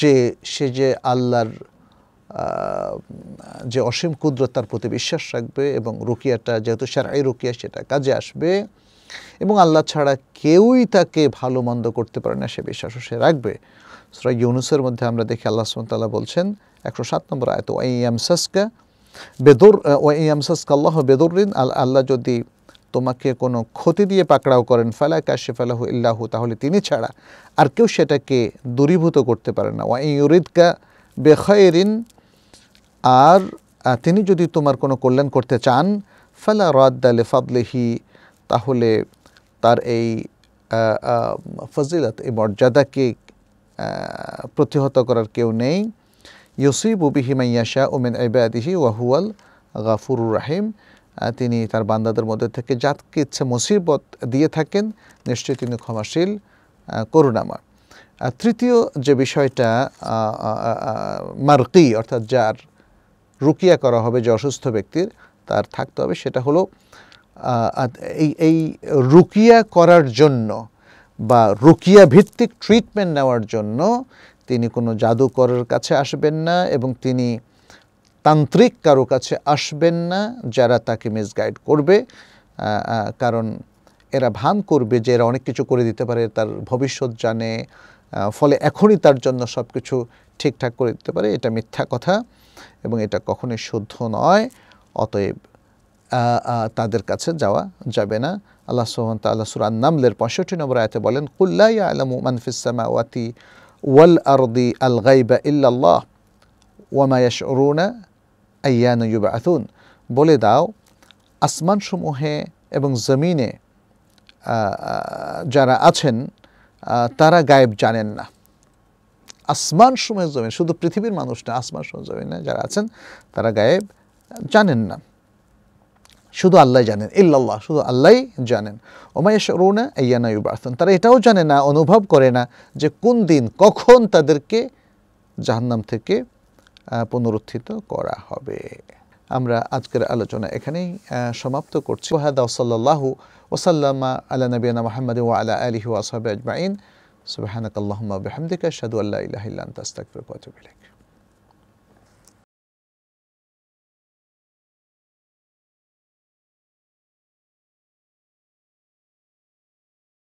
[SPEAKER 1] যে সে যে আল্লাহর যে অসীম কুদরত তার প্রতি বিশ্বাস রাখবে এবং রুকিয়াটা যেহেতু এই রুকিয়া সেটা কাজে আসবে এবং আল্লাহ ছাড়া কেউই তাকে ভালো মন্দ করতে পারে না সে বিশ্বাসও সে রাখবে সুরাই ইউনুসের মধ্যে আমরা দেখি আল্লাহ সুমতাল্লাহ বলছেন একশো সাত নম্বর আয়ত ওয়াই এম সাসকা বেদুর ও ইয়ামসাসকাল্লাহ বেদরিন আল আল্লাহ যদি তোমাকে কোনো ক্ষতি দিয়ে পাকড়াও করেন ফালা ফালাহ ইল্লাহু তাহলে তিনি ছাড়া আর কেউ সেটাকে দূরীভূত করতে পারে না ওয়াই ইউরিদকা বেখয়েরিন আর তিনি যদি তোমার কোনো কল্যাণ করতে চান ফালা রাদ্দালে ফাদলেহি তাহলে তার এই ফজিলত এই মর্যাদাকে প্রতিহত করার কেউ নেই ইউসিবু বিহিমাইয়াশা ওমেন এবাদিহি ওয়াহুয়াল গাফুর রাহিম তিনি তার বান্দাদের মধ্যে থেকে যাতকে ইচ্ছে মুসিবত দিয়ে থাকেন নিশ্চয়ই তিনি ক্ষমাশীল করুণামা তৃতীয় যে বিষয়টা মার্কি অর্থাৎ যার রুকিয়া করা হবে যে অসুস্থ ব্যক্তির তার থাকতে হবে সেটা হলো এই এই রুকিয়া করার জন্য বা রুকিয়া ভিত্তিক ট্রিটমেন্ট নেওয়ার জন্য তিনি কোনো জাদুকরের কাছে আসবেন না এবং তিনি তান্ত্রিক কারো কাছে আসবেন না যারা তাকে মিসগাইড করবে কারণ এরা ভান করবে যে এরা অনেক কিছু করে দিতে পারে তার ভবিষ্যৎ জানে ফলে এখনই তার জন্য সব কিছু ঠিকঠাক করে দিতে পারে এটা মিথ্যা কথা এবং এটা কখনোই শুদ্ধ নয় অতএব তাদের কাছে যাওয়া যাবে না আল্লাহ সোহান তাল্লাহ সুরান নামলের পঁয়ষট্টি নম্বর আয়তে বলেন কুল্লাই আলমু মানফিসামা ওয়াতি ওয়াল আরদি আল গাইবা ইল্লাল্লাহ ওয়ামায়াশ অরুণা আয়ান ইউবা আতুন বলে দাও আসমান সমূহে এবং জমিনে যারা আছেন তারা গায়েব জানেন না আসমান সময় জমিন শুধু পৃথিবীর মানুষ না আসমান সময় জমিনে যারা আছেন তারা গায়েব জানেন না শুধু আল্লাহ জানেন ইল্লাল্লাহ শুধু আল্লাহ জানেন ওমায়েশ রুনা ইয়ানা ইউবাসন তারা এটাও জানে না অনুভব করে না যে কোন দিন কখন তাদেরকে জাহান্নাম থেকে পুনরুত্থিত করা হবে আমরা আজকের আলোচনা এখানেই সমাপ্ত করছি ওহাদা সাল্লাহু ওসাল্লামা আল্লাহ নবীনা মাহমদ ও আলা আলহি ওয়াসাব আজমাইন সুবাহানক আল্লাহমা বেহামদিকা সাদু আল্লাহ ইলাহিল্লান তাস্তাকফির